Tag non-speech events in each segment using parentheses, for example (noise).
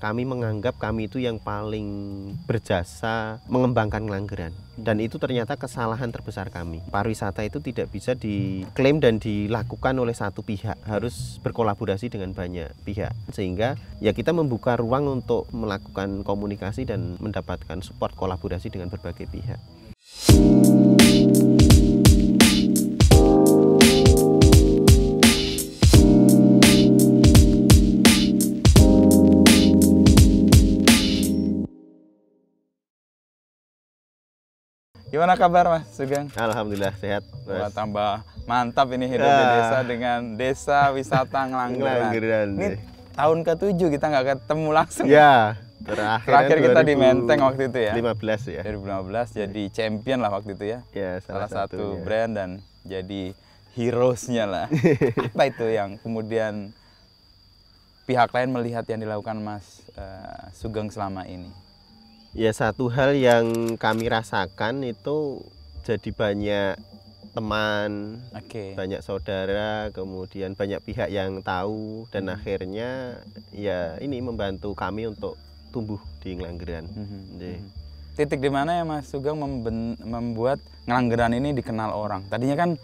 kami menganggap kami itu yang paling berjasa mengembangkan Langgeran dan itu ternyata kesalahan terbesar kami. Pariwisata itu tidak bisa diklaim dan dilakukan oleh satu pihak, harus berkolaborasi dengan banyak pihak. Sehingga ya kita membuka ruang untuk melakukan komunikasi dan mendapatkan support kolaborasi dengan berbagai pihak. Gimana kabar Mas Sugeng? Alhamdulillah sehat. Mas. Wah, tambah mantap ini hidup ah. di ya. desa dengan desa wisata (laughs) Ngelanggeran. Ini ya. tahun ke-7 kita nggak ketemu langsung. Ya. (laughs) Terakhir, terakhir kita di Menteng waktu itu ya. 15 ya. 2015 jadi champion lah waktu itu ya. Ya, salah, salah satu ya. brand dan jadi heroesnya lah. (laughs) Apa itu yang kemudian pihak lain melihat yang dilakukan Mas uh, Sugeng selama ini? ya satu hal yang kami rasakan itu jadi banyak teman, okay. banyak saudara, kemudian banyak pihak yang tahu dan hmm. akhirnya ya ini membantu kami untuk tumbuh di Ngelanggeran. -hmm. hmm jadi, hmm, Titik di mana ya Mas Sugeng membuat Ngelanggeran ini dikenal orang. Tadinya kan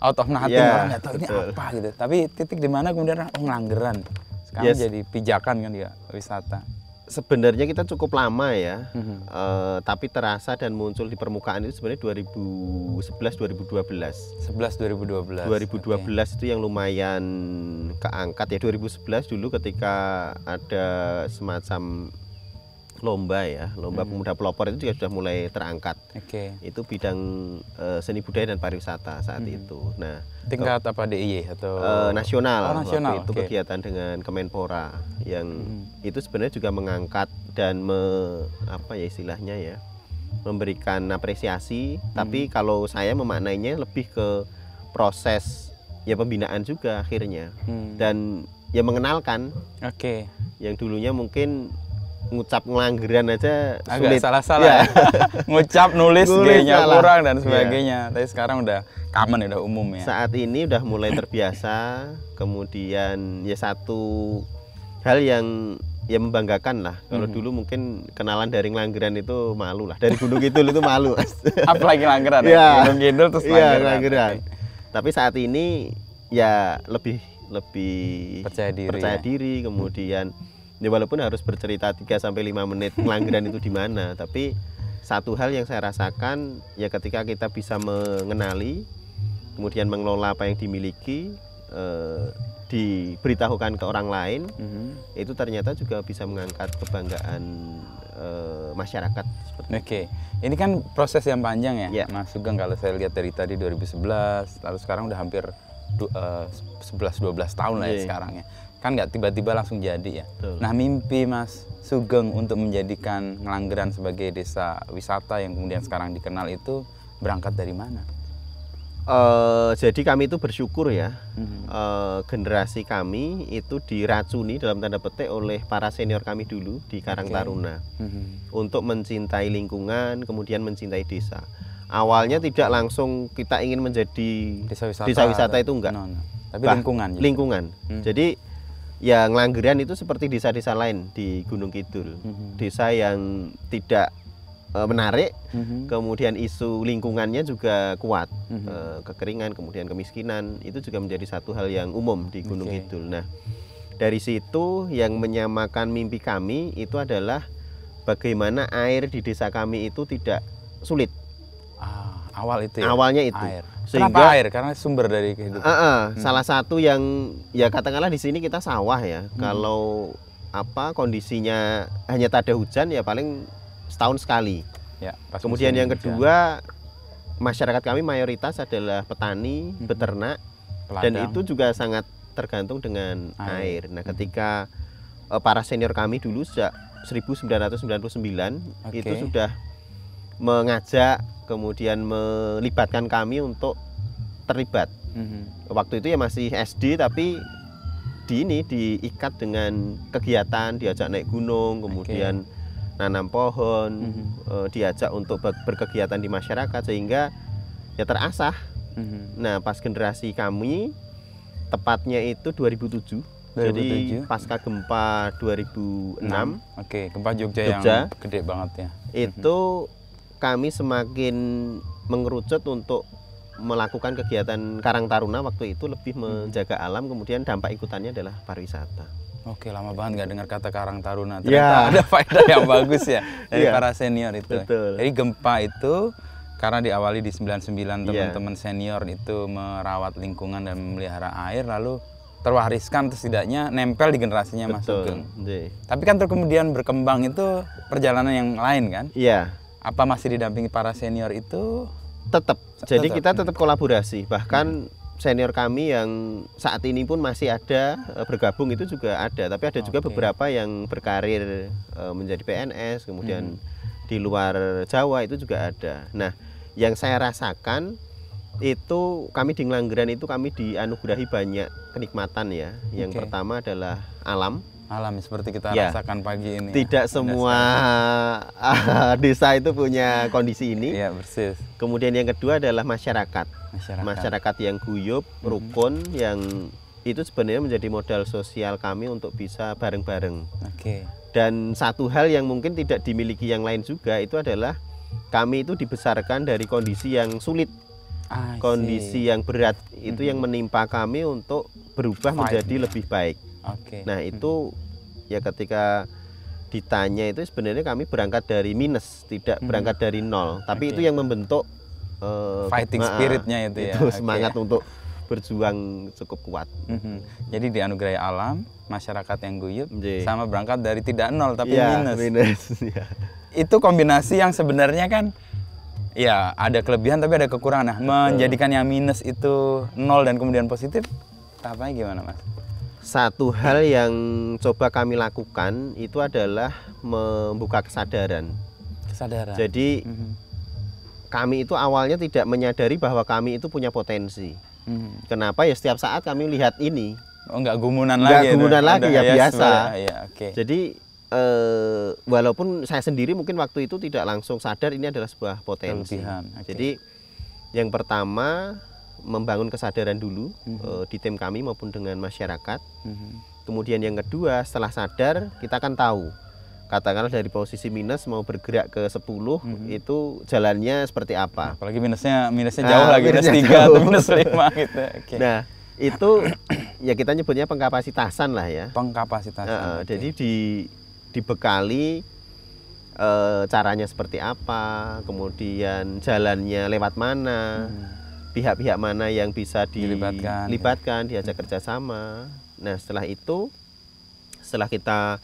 out of nothing yeah, orang nggak tahu ini apa gitu. Tapi titik di mana kemudian oh Ngelanggeran. Sekarang yes. jadi pijakan kan dia wisata sebenarnya kita cukup lama ya, hmm uh, tapi terasa dan muncul di permukaan itu sebenarnya 2011 2012. 11 2012. 2012 okay. itu yang lumayan keangkat ya 2011 dulu ketika ada semacam lomba ya, lomba hmm. pemuda pelopor itu juga sudah mulai terangkat. Okay. Itu bidang uh, seni budaya dan pariwisata saat hmm. itu. Nah, tingkat apa DIY atau uh, nasional. Oh, nasional. Waktu itu okay. kegiatan dengan Kemenpora yang hmm. itu sebenarnya juga mengangkat dan me, apa ya istilahnya ya, memberikan apresiasi. Hmm. Tapi kalau saya memaknainya lebih ke proses ya pembinaan juga akhirnya hmm. dan ya mengenalkan. Oke. Okay. Yang dulunya mungkin ngucap ngelanggeran aja agak sulit. salah salah iya. ya. (laughs) ngucap nulis, nulis g-nya kurang dan iya. sebagainya yeah. tapi sekarang udah common ya, udah umum ya saat ini udah mulai terbiasa kemudian ya satu hal yang ya membanggakan lah kalau mm -hmm. dulu mungkin kenalan dari langgeran itu malu lah dari gunung itu itu malu (laughs) apalagi langgeran ya, iya. gunung kidul terus langgeran, yeah, tapi saat ini ya lebih lebih percaya diri percaya ya. diri kemudian hmm ya walaupun harus bercerita 3 sampai 5 menit pelanggaran itu di mana, tapi satu hal yang saya rasakan ya ketika kita bisa mengenali kemudian mengelola apa yang dimiliki eh, diberitahukan ke orang lain mm -hmm. itu ternyata juga bisa mengangkat kebanggaan eh, masyarakat Oke. Okay. Ini kan proses yang panjang ya. Yeah. Mas Sugeng kalau saya lihat dari tadi 2011 lalu sekarang udah hampir 11 12 eh, tahun lah ya iya. sekarang ya kan nggak tiba-tiba langsung jadi ya. Betul. Nah mimpi Mas Sugeng untuk menjadikan Ngelanggeran sebagai desa wisata yang kemudian sekarang dikenal itu berangkat dari mana? Uh, jadi kami itu bersyukur ya uh, generasi kami itu diracuni dalam tanda petik oleh para senior kami dulu di Karang Taruna mhm. untuk mencintai lingkungan kemudian mencintai desa. Awalnya tidak langsung kita ingin menjadi desa wisata, desa wisata itu enggak, no, no. tapi bah, lingkungan. Juga. Gitu? Lingkungan. Mhm. Jadi yang Langgeran itu seperti desa-desa lain di Gunung Kidul. Mm-hmm. Desa yang tidak uh, menarik, mm-hmm. kemudian isu lingkungannya juga kuat. Mm-hmm. uh, kekeringan, kemudian kemiskinan itu juga menjadi satu hal yang umum di Gunung okay. Kidul. Nah, dari situ yang menyamakan mimpi kami itu adalah bagaimana air di desa kami itu tidak sulit Awal itu ya. Awalnya itu. Air. Sehingga Kenapa air? Karena sumber dari kehidupan. Uh, uh, hmm. Salah satu yang ya katakanlah di sini kita sawah ya. Hmm. Kalau apa kondisinya hanya tak ada hujan ya paling setahun sekali. Ya, pas Kemudian yang kedua hujan. masyarakat kami mayoritas adalah petani, hmm. beternak Peladang. dan itu juga sangat tergantung dengan air. air. Nah, hmm. ketika hmm. para senior kami dulu sejak 1999 okay. itu sudah mengajak kemudian melibatkan kami untuk terlibat mm-hmm. waktu itu ya masih SD tapi di ini diikat dengan kegiatan diajak naik gunung kemudian okay. nanam pohon mm-hmm. diajak untuk berkegiatan di masyarakat sehingga ya terasah mm-hmm. nah pas generasi kami tepatnya itu 2007 jadi pasca gempa 2006. Oke, okay, gempa Jogja, Jogja yang gede banget ya. Itu mhm kami semakin mengerucut untuk melakukan kegiatan Karang Taruna waktu itu lebih hmm. menjaga alam kemudian dampak ikutannya adalah pariwisata. Oke, lama banget nggak dengar kata Karang Taruna. Ya. Ternyata ya. ada faedah yang bagus ya dari ya. para senior itu. Betul. Jadi gempa itu karena diawali di 99 iya. teman-teman ya. senior itu merawat lingkungan dan memelihara air lalu terwariskan setidaknya nempel di generasinya Mas Sugeng. Tapi kan terus kemudian berkembang itu perjalanan yang lain kan? Iya apa masih didampingi para senior itu tetap jadi tetep. kita tetap hmm. kolaborasi bahkan hmm senior kami yang saat ini pun masih ada eh, bergabung itu juga ada tapi ada juga okay. beberapa yang berkarir eh, menjadi PNS kemudian hmm. di luar Jawa itu juga ada nah yang saya rasakan itu kami di Ngelanggeran itu kami dianugerahi banyak kenikmatan ya yang okay. pertama adalah alam alami seperti kita ya. rasakan pagi ini. Ya, tidak ya. semua (laughs) desa itu punya kondisi ini. Iya, persis. Kemudian yang kedua adalah masyarakat. Masyarakat, masyarakat yang guyup, mhm. rukun, -hmm. yang itu sebenarnya menjadi modal sosial kami untuk bisa bareng-bareng. Oke. Okay. Dan satu hal yang mungkin tidak dimiliki yang lain juga itu adalah kami itu dibesarkan dari kondisi yang sulit. Ah, kondisi yang berat itu yang mhm. menimpa kami untuk berubah menjadi lebih baik. Oke. Okay. Nah, itu hmm. ya ketika ditanya itu sebenarnya kami berangkat dari minus, tidak hmm. berangkat dari nol, tapi okay. itu yang membentuk uh, fighting nah, spiritnya itu, (laughs) ya. itu ya. semangat okay. untuk berjuang cukup kuat. hmm Jadi dianugerahi alam, masyarakat yang guyup, yeah. sama berangkat dari tidak nol tapi yeah, minus. minus (laughs) iya. Itu kombinasi yang sebenarnya kan ya ada kelebihan tapi ada kekurangan. Nah, menjadikan yang minus itu nol dan kemudian positif, tahapnya gimana mas? satu hal yang coba kami lakukan itu adalah membuka kesadaran. Kesadaran. Jadi mm -hmm. kami itu awalnya tidak menyadari bahwa kami itu punya potensi. Mm -hmm. Kenapa ya setiap saat kami lihat ini. Oh, enggak gumunan enggak lagi. Ya? gumunan lagi ya biasa. Ya, ya, okay. Jadi eh, walaupun saya sendiri mungkin waktu itu tidak langsung sadar ini adalah sebuah potensi. okay. Jadi yang pertama membangun kesadaran dulu mm-hmm. uh, di tim kami maupun dengan masyarakat. Mm-hmm. Kemudian yang kedua, setelah sadar kita kan tahu katakanlah dari posisi minus mau bergerak ke 10 hmm. itu jalannya seperti apa. Nah, apalagi minusnya minusnya ah, jauh nah, lagi minusnya minus 3 atau minus 5 gitu. Okay. Nah, itu (clears throat) ya kita nyebutnya pengkapasitasan lah ya. Pengkapasitasan. Uh, okay. jadi di dibekali uh, caranya seperti apa, kemudian jalannya lewat mana. Hmm pihak-pihak mana yang bisa dilibatkan, dilibatkan ya. diajak hmm. kerjasama. Nah setelah itu, setelah kita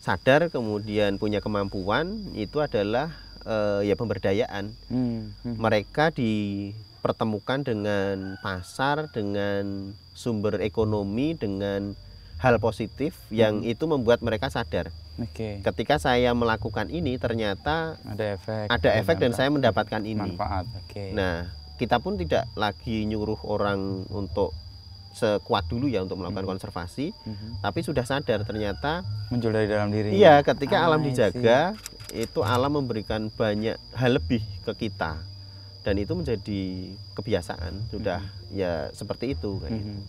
sadar kemudian punya kemampuan itu adalah uh, ya pemberdayaan. Hmm. Hmm. Mereka dipertemukan dengan pasar, dengan sumber ekonomi, dengan hal positif yang hmm. itu membuat mereka sadar. Okay. Ketika saya melakukan ini ternyata ada efek, ada efek dan, dan saya mendapatkan ini. Manfaat. Okay. Nah, kita pun tidak lagi nyuruh orang untuk sekuat dulu ya untuk melakukan hmm. konservasi, hmm. tapi sudah sadar ternyata muncul dari dalam diri. Iya, ketika ah, alam dijaga, see. itu alam memberikan banyak hal lebih ke kita, dan itu menjadi kebiasaan sudah hmm. ya seperti itu. Kan hmm.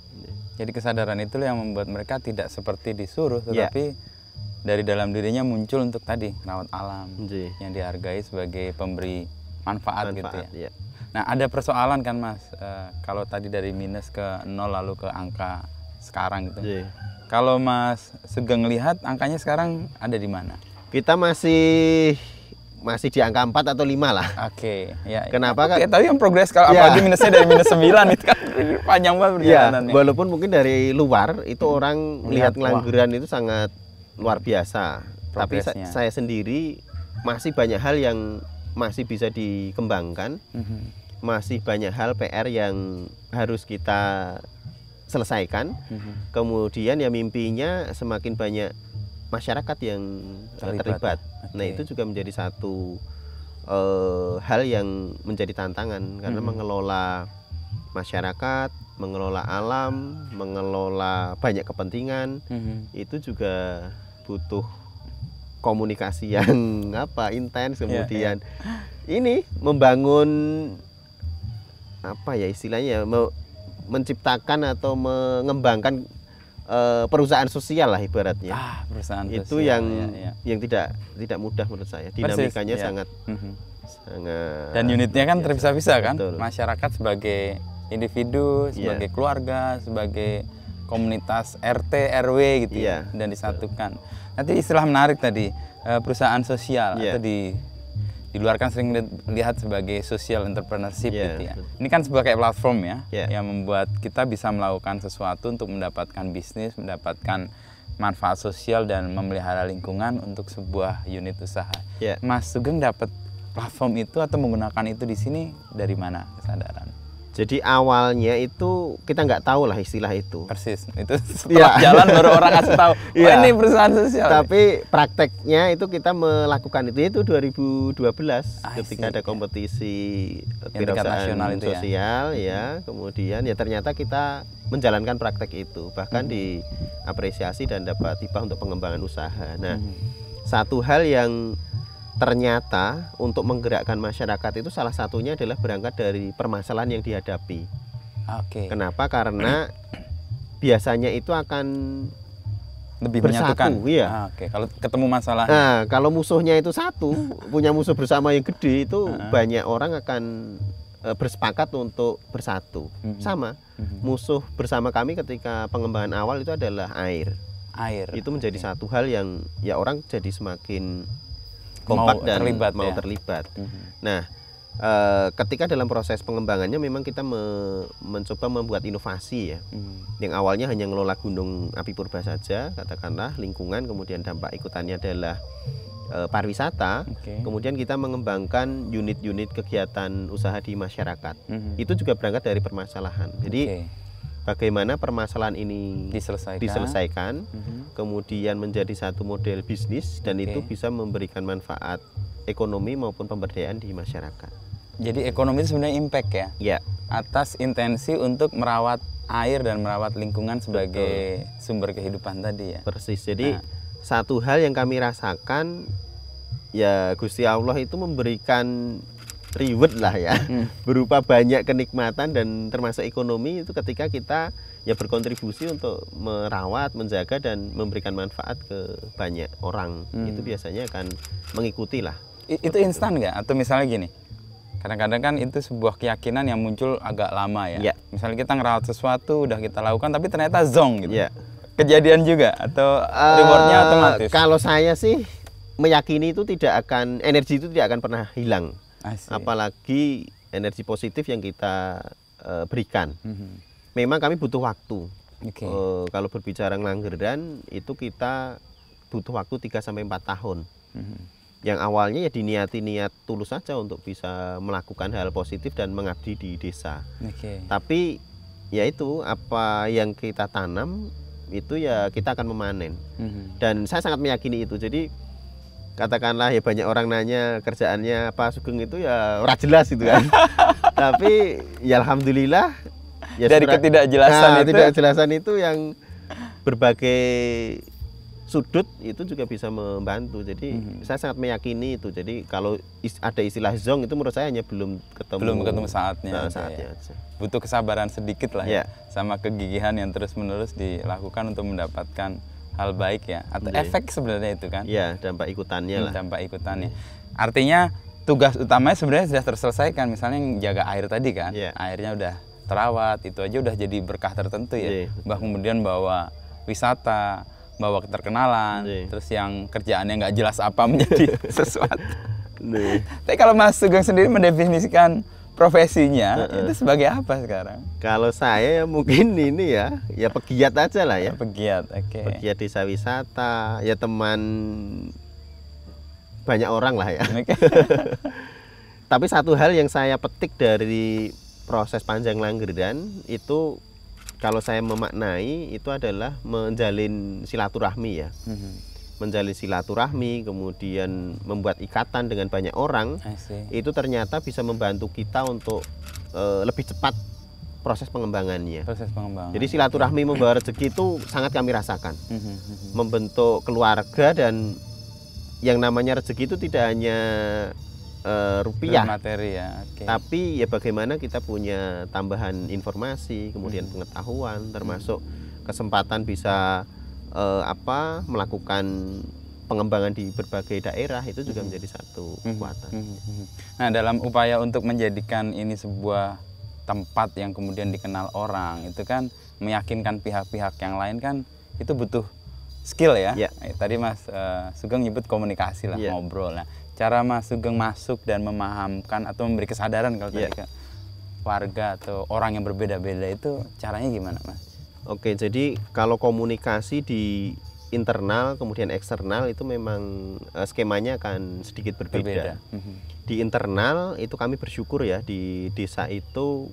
Jadi kesadaran itu yang membuat mereka tidak seperti disuruh, iya. tetapi yeah. dari dalam dirinya muncul untuk tadi merawat alam, Jee. Iya. yang dihargai sebagai pemberi manfaat, gitu manfaat gitu ya. Yeah. Nah, ada persoalan kan, Mas. E, kalau tadi dari minus ke nol lalu ke angka sekarang gitu. Yeah. Kalau Mas Sugeng lihat angkanya sekarang ada di mana? Kita masih masih di angka 4 atau lima lah. Oke, okay, ya. Kenapa kan? Ya, tapi yang progres kalau ya. apalagi minusnya dari minus 9 itu kan (laughs) panjang banget iya, perjalanannya. Ya, walaupun mungkin dari luar itu hmm. orang lihat kelanggaran itu sangat luar biasa. Tapi saya sendiri masih banyak hal yang masih bisa dikembangkan. Mm -hmm masih banyak hal PR yang harus kita selesaikan. Mm-hmm. Kemudian ya mimpinya semakin banyak masyarakat yang terlibat. terlibat. Okay. Nah itu juga menjadi satu uh, hal yang menjadi tantangan karena mm-hmm. mengelola masyarakat, mengelola alam, mengelola banyak kepentingan mm-hmm. itu juga butuh komunikasi yang (laughs) apa intens iya, kemudian yeah, yeah. ini membangun apa ya istilahnya ya, me, menciptakan atau mengembangkan eh, perusahaan sosial lah ibaratnya. Ah, perusahaan itu sosial, yang ya, ya. yang tidak tidak mudah menurut saya. Dinamikanya Persis, ya. sangat ya. sangat Dan unitnya kan ya, terpisah-pisah kan? Betul. Masyarakat sebagai individu, sebagai ya. keluarga, sebagai komunitas RT RW gitu ya iya, dan disatukan. Nanti istilah menarik tadi eh, perusahaan sosial ya. atau di di luar kan sering dilihat sebagai social entrepreneurship yeah. gitu ya. Ini kan sebagai platform ya yeah. yang membuat kita bisa melakukan sesuatu untuk mendapatkan bisnis, mendapatkan manfaat sosial dan memelihara lingkungan untuk sebuah unit usaha. Yeah. Mas Sugeng dapat platform itu atau menggunakan itu di sini dari mana kesadaran? Jadi awalnya itu kita nggak tahu lah istilah itu. Persis. Itu (laughs) setelah iya. jalan baru orang kasih tahu. (laughs) Oh, ya. ini perusahaan sosial. Tapi prakteknya itu kita melakukan itu ah, ya. itu 2012 ah, ketika ya. ada kompetisi kewirausahaan sosial ya. ya. Kemudian ya ternyata kita menjalankan praktek itu bahkan hmm. diapresiasi dan dapat tipah untuk pengembangan usaha. Nah, hmm. satu hal yang ternyata untuk menggerakkan masyarakat itu salah satunya adalah berangkat dari permasalahan yang dihadapi. Oke. Okay. Kenapa? Karena biasanya itu akan lebih bersatu, Iya. Ah, Oke, okay. kalau ketemu masalah. Nah, kalau musuhnya itu satu, punya musuh bersama yang gede itu uh-huh. banyak orang akan e, bersepakat untuk bersatu. Uh-huh. Sama. Uh-huh. Musuh bersama kami ketika pengembangan awal itu adalah air. Air. Itu menjadi okay. satu hal yang ya orang jadi semakin kompak mau dan terlibat, mau ya? terlibat. Mm -hmm. Nah, e, ketika dalam proses pengembangannya memang kita me, mencoba membuat inovasi ya. Mm -hmm. Yang awalnya hanya ngelola gunung api purba saja, katakanlah lingkungan, kemudian dampak ikutannya adalah e, pariwisata. Okay. Kemudian kita mengembangkan unit-unit kegiatan usaha di masyarakat. Mm -hmm. Itu juga berangkat dari permasalahan. Jadi okay bagaimana permasalahan ini diselesaikan, diselesaikan mm -hmm. kemudian menjadi satu model bisnis dan okay. itu bisa memberikan manfaat ekonomi maupun pemberdayaan di masyarakat. Jadi ekonomi itu sebenarnya impact ya? Ya. Atas intensi untuk merawat air dan merawat lingkungan sebagai Betul. sumber kehidupan tadi ya? Persis, jadi nah. satu hal yang kami rasakan ya Gusti Allah itu memberikan reward lah ya hmm. berupa banyak kenikmatan dan termasuk ekonomi itu ketika kita ya berkontribusi untuk merawat, menjaga dan memberikan manfaat ke banyak orang hmm. itu biasanya akan mengikuti lah. itu instan nggak? Atau misalnya gini, kadang-kadang kan itu sebuah keyakinan yang muncul agak lama ya. ya. Misalnya kita ngerawat sesuatu udah kita lakukan tapi ternyata zong gitu. Ya. Kejadian juga atau uh, rewardnya eh, otomatis? Kalau saya sih meyakini itu tidak akan energi itu tidak akan pernah hilang Asik. apalagi energi positif yang kita uh, berikan. Mm -hmm. Memang kami butuh waktu. Okay. Uh, eh, kalau berbicara ngelanggeran itu kita butuh waktu 3 sampai 4 tahun. Mm -hmm. Yang awalnya ya diniati niat tulus saja untuk bisa melakukan hal positif dan mengabdi di desa. Okay. Tapi ya itu apa yang kita tanam itu ya kita akan memanen. Mm -hmm. Dan saya sangat meyakini itu. Jadi katakanlah ya banyak orang nanya kerjaannya apa Sugeng itu ya ora jelas gitu kan. (laughs) Tapi ya alhamdulillah ya dari surat, ketidakjelasan nah, itu ya? ketidakjelasan itu yang berbagai sudut itu juga bisa membantu. Jadi hmm saya sangat meyakini itu. Jadi kalau is, ada istilah zong itu menurut saya hanya belum ketemu. Belum ketemu saatnya. Nah, ya. saatnya. Ya. Butuh kesabaran sedikit lah yeah. ya, sama kegigihan yang terus menerus dilakukan untuk mendapatkan hal baik ya atau okay. Iya. efek sebenarnya itu kan ya dampak ikutannya hmm, lah dampak ikutannya hmm. artinya tugas utamanya sebenarnya sudah terselesaikan misalnya yang jaga air tadi kan yeah. airnya udah terawat itu aja udah jadi berkah tertentu ya yeah. bah kemudian bawa wisata bawa keterkenalan yeah. terus yang kerjaannya nggak jelas apa menjadi (laughs) sesuatu yeah. tapi kalau Mas Sugeng sendiri mendefinisikan profesinya uh-uh. itu sebagai apa sekarang? Kalau saya ya mungkin (laughs) ini ya, ya pegiat aja lah ya. ya pegiat, oke. Okay. Pegiat desa wisata, ya teman banyak orang lah ya. Okay. (laughs) Tapi satu hal yang saya petik dari proses panjang langgeran itu kalau saya memaknai itu adalah menjalin silaturahmi ya. Mm-hmm menjalin silaturahmi, kemudian membuat ikatan dengan banyak orang, itu ternyata bisa membantu kita untuk e, lebih cepat proses pengembangannya. Proses pengembangan. Jadi silaturahmi membawa rezeki itu sangat kami rasakan. Hmm, hmm, hmm, Membentuk keluarga dan yang namanya rezeki itu tidak hanya e, rupiah, materi ya. Okay. Tapi ya bagaimana kita punya tambahan informasi, kemudian pengetahuan, termasuk kesempatan bisa uh, apa melakukan pengembangan di berbagai daerah itu juga mm-hmm. menjadi satu mm-hmm. kekuatan. Mm-hmm. Nah, dalam upaya untuk menjadikan ini sebuah tempat yang kemudian dikenal orang, itu kan meyakinkan pihak-pihak yang lain kan itu butuh skill ya. ya. Eh, tadi Mas uh, Sugeng nyebut komunikasi lah, ya. ngobrol. Nah, cara Mas Sugeng masuk dan memahamkan atau memberi kesadaran kalau ya. tadi ke warga atau orang yang berbeda-beda itu caranya gimana, Mas? Oke, jadi kalau komunikasi di internal kemudian eksternal itu memang uh, skemanya akan sedikit berbeda. berbeda. Mhm. Di internal itu kami bersyukur ya di desa itu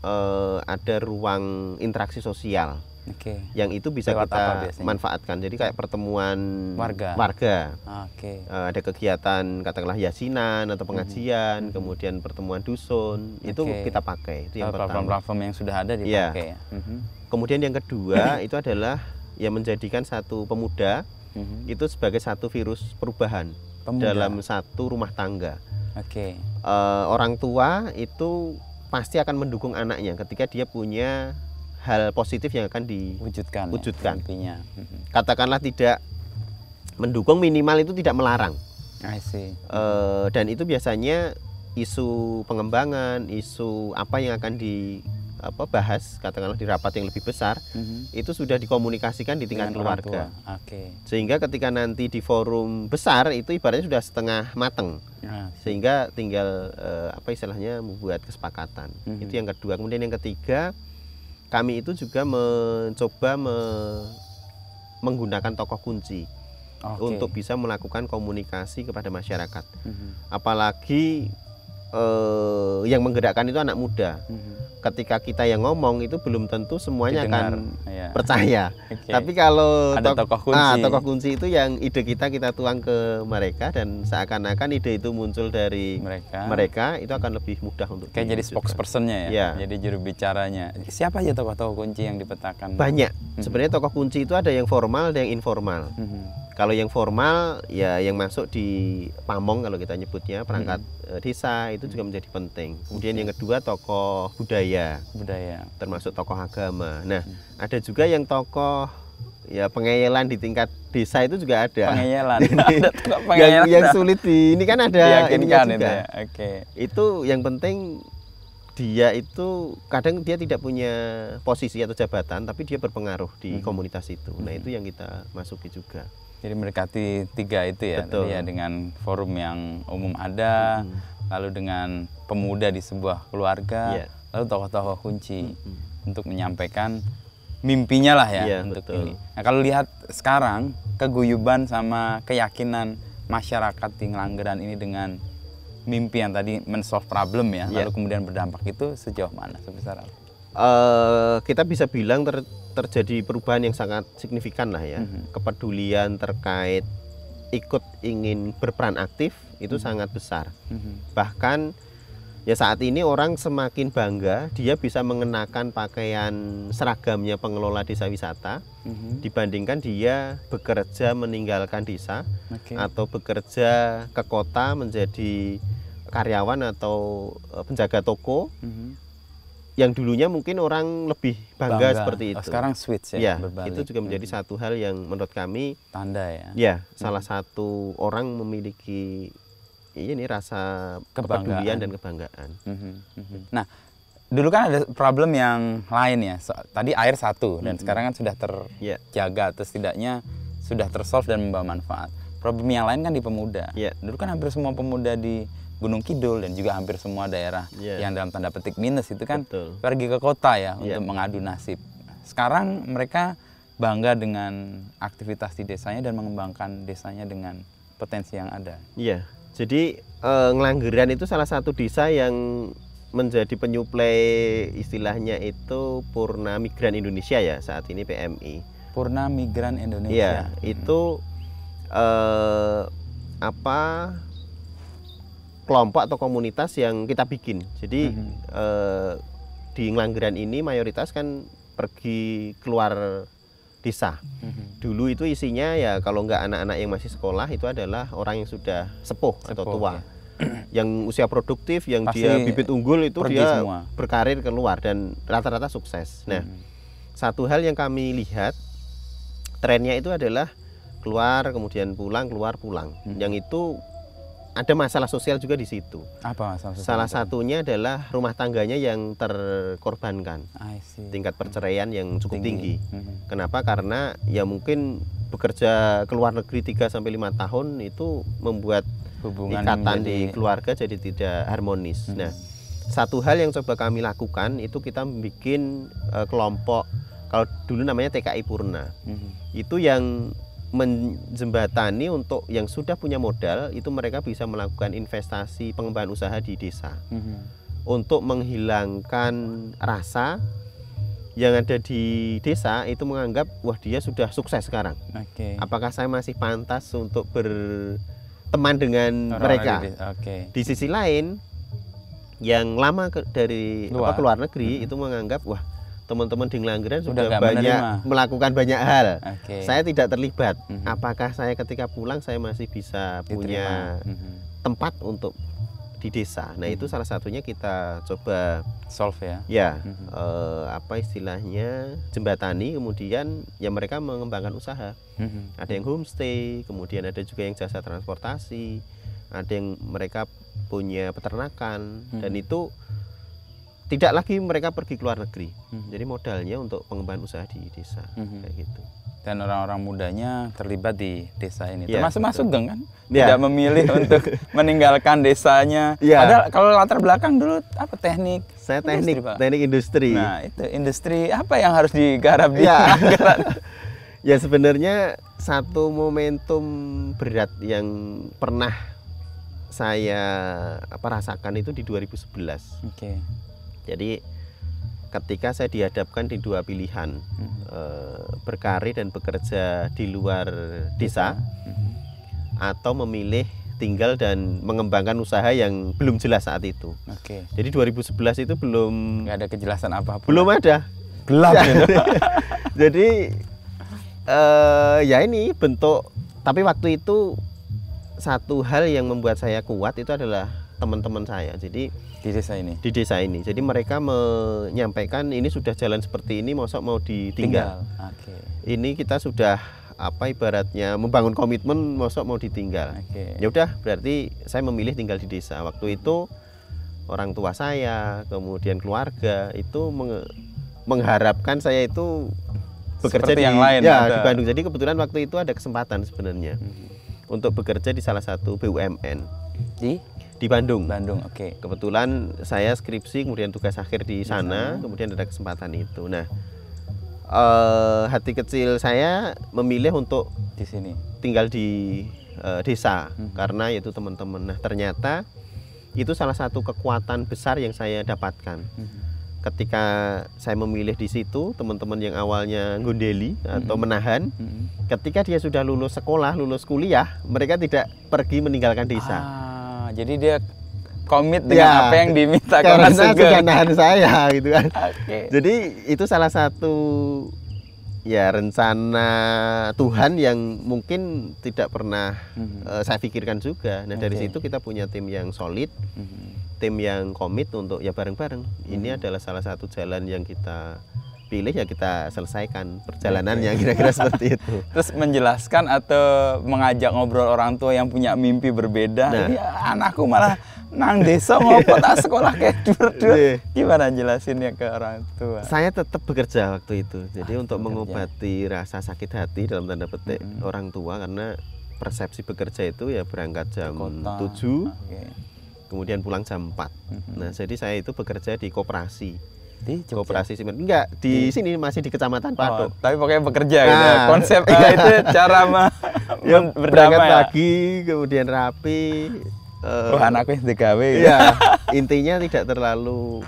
uh, ada ruang interaksi sosial. Okay. yang itu bisa Lewat kita manfaatkan. Jadi kayak pertemuan warga, warga. Okay. Uh, eh, ada kegiatan katakanlah yasinan atau mhm. pengajian, mm -hmm. kemudian pertemuan dusun okay. itu kita pakai. Itu yang pertama. Platform-platform yang sudah ada dipakai. Yeah. Ya. Mm -hmm. Kemudian yang kedua (coughs) itu adalah yang menjadikan satu pemuda mm-hmm. itu sebagai satu virus perubahan pemuda. dalam satu rumah tangga. Oke. Okay. Uh, eh, orang tua itu pasti akan mendukung anaknya ketika dia punya hal positif yang akan diwujudkan. Wujudkan. Ya, mhm. Katakanlah tidak mendukung minimal itu tidak melarang. I see. Uh, dan itu biasanya isu pengembangan, isu apa yang akan di apa bahas katakanlah di rapat yang lebih besar mm-hmm. itu sudah dikomunikasikan di tingkat Dengan keluarga. Okay. Sehingga ketika nanti di forum besar itu ibaratnya sudah setengah mateng. Ya. Sehingga tinggal eh, apa istilahnya membuat kesepakatan. Mm-hmm. Itu yang kedua. Kemudian yang ketiga kami itu juga mencoba me menggunakan tokoh kunci okay. untuk bisa melakukan komunikasi kepada masyarakat. Mm-hmm. Apalagi eh, yang menggerakkan itu anak muda. Hmm. Ketika kita yang ngomong itu belum tentu semuanya Didengar, akan ya. percaya. (laughs) Okay. Tapi kalau tok tokoh kunci. Ah, tokoh kunci itu yang ide kita kita tuang ke mereka dan seakan-akan ide itu muncul dari mereka. mereka itu akan lebih mudah untuk kayak jadi spokespersonnya ya? ya. Jadi juru bicaranya. Siapa aja tokoh-tokoh kunci yang dipetakan? Banyak. Hmm. Sebenarnya tokoh kunci itu ada yang formal, ada yang informal. Hmm kalau yang formal ya yang masuk di pamong kalau kita nyebutnya perangkat hmm. Eh, desa itu juga hmm. menjadi penting. Kemudian yang kedua tokoh budaya. Budaya. Termasuk tokoh agama. Nah, hmm. ada juga yang tokoh ya pengayelan di tingkat desa itu juga ada. Pengayelan. (laughs) Yang, yang sulit di ini kan ada ini juga. Itu ya. Oke. Okay. Itu yang penting dia itu kadang dia tidak punya posisi atau jabatan tapi dia berpengaruh di hmm. komunitas itu. Nah, hmm. itu yang kita masuki juga. Jadi mendekati tiga itu ya, Betul. ya dengan forum yang umum ada, hmm. lalu dengan pemuda di sebuah keluarga, yeah. lalu tokoh-tokoh kunci hmm. untuk menyampaikan mimpinya lah ya yeah, untuk betul. ini. Nah kalau lihat sekarang keguyuban sama keyakinan masyarakat di Ngelanggeran ini dengan mimpi yang tadi men-solve problem ya, yeah. lalu kemudian berdampak itu sejauh mana sebesar apa? Uh, kita bisa bilang ter terjadi perubahan yang sangat signifikan lah ya. Mm-hmm. Kepedulian terkait ikut ingin berperan aktif itu mm-hmm. sangat besar. Mm-hmm. Bahkan ya saat ini orang semakin bangga dia bisa mengenakan pakaian seragamnya pengelola desa wisata mm-hmm. dibandingkan dia bekerja meninggalkan desa okay. atau bekerja ke kota menjadi karyawan atau e, penjaga toko mm-hmm yang dulunya mungkin orang lebih bangga, bangga. seperti oh, itu. sekarang switch ya, ya Itu juga menjadi hmm. satu hal yang menurut kami tanda ya. Ya, hmm. salah satu orang memiliki ini iya rasa kebanggaan dan kebanggaan. Hmm, hmm. Hmm. Nah, dulu kan ada problem yang lain ya. So, tadi air satu dan hmm, sekarang hmm. kan sudah iya. terjaga yeah. atau setidaknya sudah tersolve dan membawa manfaat. Problem yang lain kan di pemuda. Yeah. Dulu kan hampir semua pemuda di Gunung Kidul dan juga hampir semua daerah yeah. yang dalam tanda petik minus itu kan Betul. pergi ke kota ya yeah. untuk mengadu nasib. Sekarang mereka bangga dengan aktivitas di desanya dan mengembangkan desanya dengan potensi yang ada. Iya. Jadi e, Ngelanggeran itu salah satu desa yang menjadi penyuplai istilahnya itu Purna Migran Indonesia ya saat ini PMI. Purna Migran Indonesia. Iya, itu hmm. e, apa kelompok atau komunitas yang kita bikin. Jadi mm-hmm. uh, di Ngelanggeran ini mayoritas kan pergi keluar desa. Mm-hmm. Dulu itu isinya ya kalau nggak anak-anak yang masih sekolah itu adalah orang yang sudah sepuh, sepuh atau tua. Ya. (clears throat) yang usia produktif, yang Pasti dia bibit unggul itu dia semua. berkarir keluar dan rata-rata sukses. Nah, mm-hmm. satu hal yang kami lihat trennya itu adalah keluar kemudian pulang keluar pulang. Mm-hmm. Yang itu ada masalah sosial juga di situ. Apa masalah sosial? Salah satunya adalah rumah tangganya yang terkorbankan. Tingkat perceraian yang cukup tinggi. tinggi. Kenapa? Karena ya mungkin bekerja ke luar negeri 3 sampai 5 tahun itu membuat hubungan ikatan jadi... di keluarga jadi tidak harmonis. -hmm. Nah, satu hal yang coba kami lakukan itu kita bikin uh, kelompok kalau dulu namanya TKI Purna. -hmm. Itu yang menjembatani untuk yang sudah punya modal itu mereka bisa melakukan investasi pengembangan usaha di desa mm-hmm. untuk menghilangkan rasa yang ada di desa itu menganggap wah dia sudah sukses sekarang okay. apakah saya masih pantas untuk berteman dengan Orang mereka di, okay. di sisi lain yang lama ke, dari luar. Apa, ke negeri mm-hmm. itu menganggap wah teman-teman di Ngelanggeran sudah, banyak menerima. melakukan banyak hal. Okay. Saya tidak terlibat. Mm -hmm. Apakah saya ketika pulang saya masih bisa Diterima. punya mm -hmm. tempat untuk di desa? Nah, mm -hmm. itu mhm. salah satunya kita coba solve ya. Ya, mm -hmm. apa istilahnya? jembatani kemudian ya mereka mengembangkan usaha. Mm -hmm. Ada yang homestay, kemudian ada juga yang jasa transportasi, ada yang mereka punya peternakan mm -hmm. dan mhm. itu tidak lagi mereka pergi ke luar negeri. Hmm. Jadi modalnya untuk pengembangan usaha di desa hmm. kayak gitu. Dan orang-orang mudanya terlibat di desa ini. Ya, Termasuk masuk geng kan? Ya. Tidak memilih (laughs) untuk meninggalkan desanya. Ya. Ada kalau latar belakang dulu apa teknik? Saya teknik, Pak. teknik industri. Nah, itu industri apa yang harus digarap di ya. (laughs) (laughs) ya sebenarnya satu momentum berat yang pernah saya apa rasakan itu di 2011. Oke. Okay jadi ketika saya dihadapkan di dua pilihan hmm. berkarir dan bekerja di luar desa hmm. atau memilih tinggal dan mengembangkan usaha yang belum jelas saat itu. Oke. Okay. Jadi 2011 itu belum nggak ada kejelasan apa-apa. Belum ada. Gelap Ya. (laughs) Jadi uh, ya ini bentuk tapi waktu itu satu hal yang membuat saya kuat itu adalah teman-teman saya. Jadi di desa ini. Di desa ini. Jadi mereka menyampaikan ini sudah jalan seperti ini, mosok mau ditinggal. Okay. Ini kita sudah apa ibaratnya membangun komitmen, mosok mau ditinggal. Okay. Ya udah, berarti saya memilih tinggal di desa. Waktu itu orang tua saya, kemudian keluarga itu menge mengharapkan saya itu bekerja Seperti di yang lain ya ada. di Bandung. Jadi kebetulan waktu itu ada kesempatan sebenarnya hmm. untuk bekerja di salah satu BUMN. Di di Bandung. Bandung, oke. Okay. Kebetulan saya skripsi, kemudian tugas akhir di sana, kemudian ada kesempatan itu. Nah, uh, hati kecil saya memilih untuk di sini tinggal di uh, desa hmm. karena itu teman-teman. Nah, ternyata itu salah satu kekuatan besar yang saya dapatkan. Hmm. Ketika saya memilih di situ, teman-teman yang awalnya gondeli atau hmm. menahan, hmm. ketika dia sudah lulus sekolah, lulus kuliah, mereka tidak pergi meninggalkan desa. Ah jadi dia komit dengan ya, apa yang diminta karena kegandahan saya gitu kan. Okay. Jadi itu salah satu ya rencana Tuhan yang mungkin tidak pernah mm-hmm. uh, saya pikirkan juga. Nah okay. dari situ kita punya tim yang solid, mm-hmm. tim yang komit untuk ya bareng-bareng. Mm-hmm. Ini mhm. adalah salah satu jalan yang kita pilih ya kita selesaikan perjalanannya kira-kira seperti (laughs) itu. Terus menjelaskan atau mengajak ngobrol orang tua yang punya mimpi berbeda. Nah. Ya, anakku malah nang desa ngopo (laughs) iya. tak sekolah kayak gitu berdua. Iya. Gimana jelasinnya ke orang tua? Saya tetap bekerja waktu itu. Jadi ah, untuk bekerja. mengobati rasa sakit hati dalam tanda petik hmm. orang tua karena persepsi bekerja itu ya berangkat jam tujuh, okay. kemudian pulang jam 4. -hmm. Nah, jadi saya itu bekerja di koperasi di Jogja. Koperasi Simir. Enggak, di, di sini masih di Kecamatan Patok. Oh, tapi pokoknya bekerja gitu ya. nah, gitu. Konsep iya. (laughs) itu cara mah ya, berdamai. Ya. pagi, kemudian rapi. Uh, oh, anaknya intinya tidak terlalu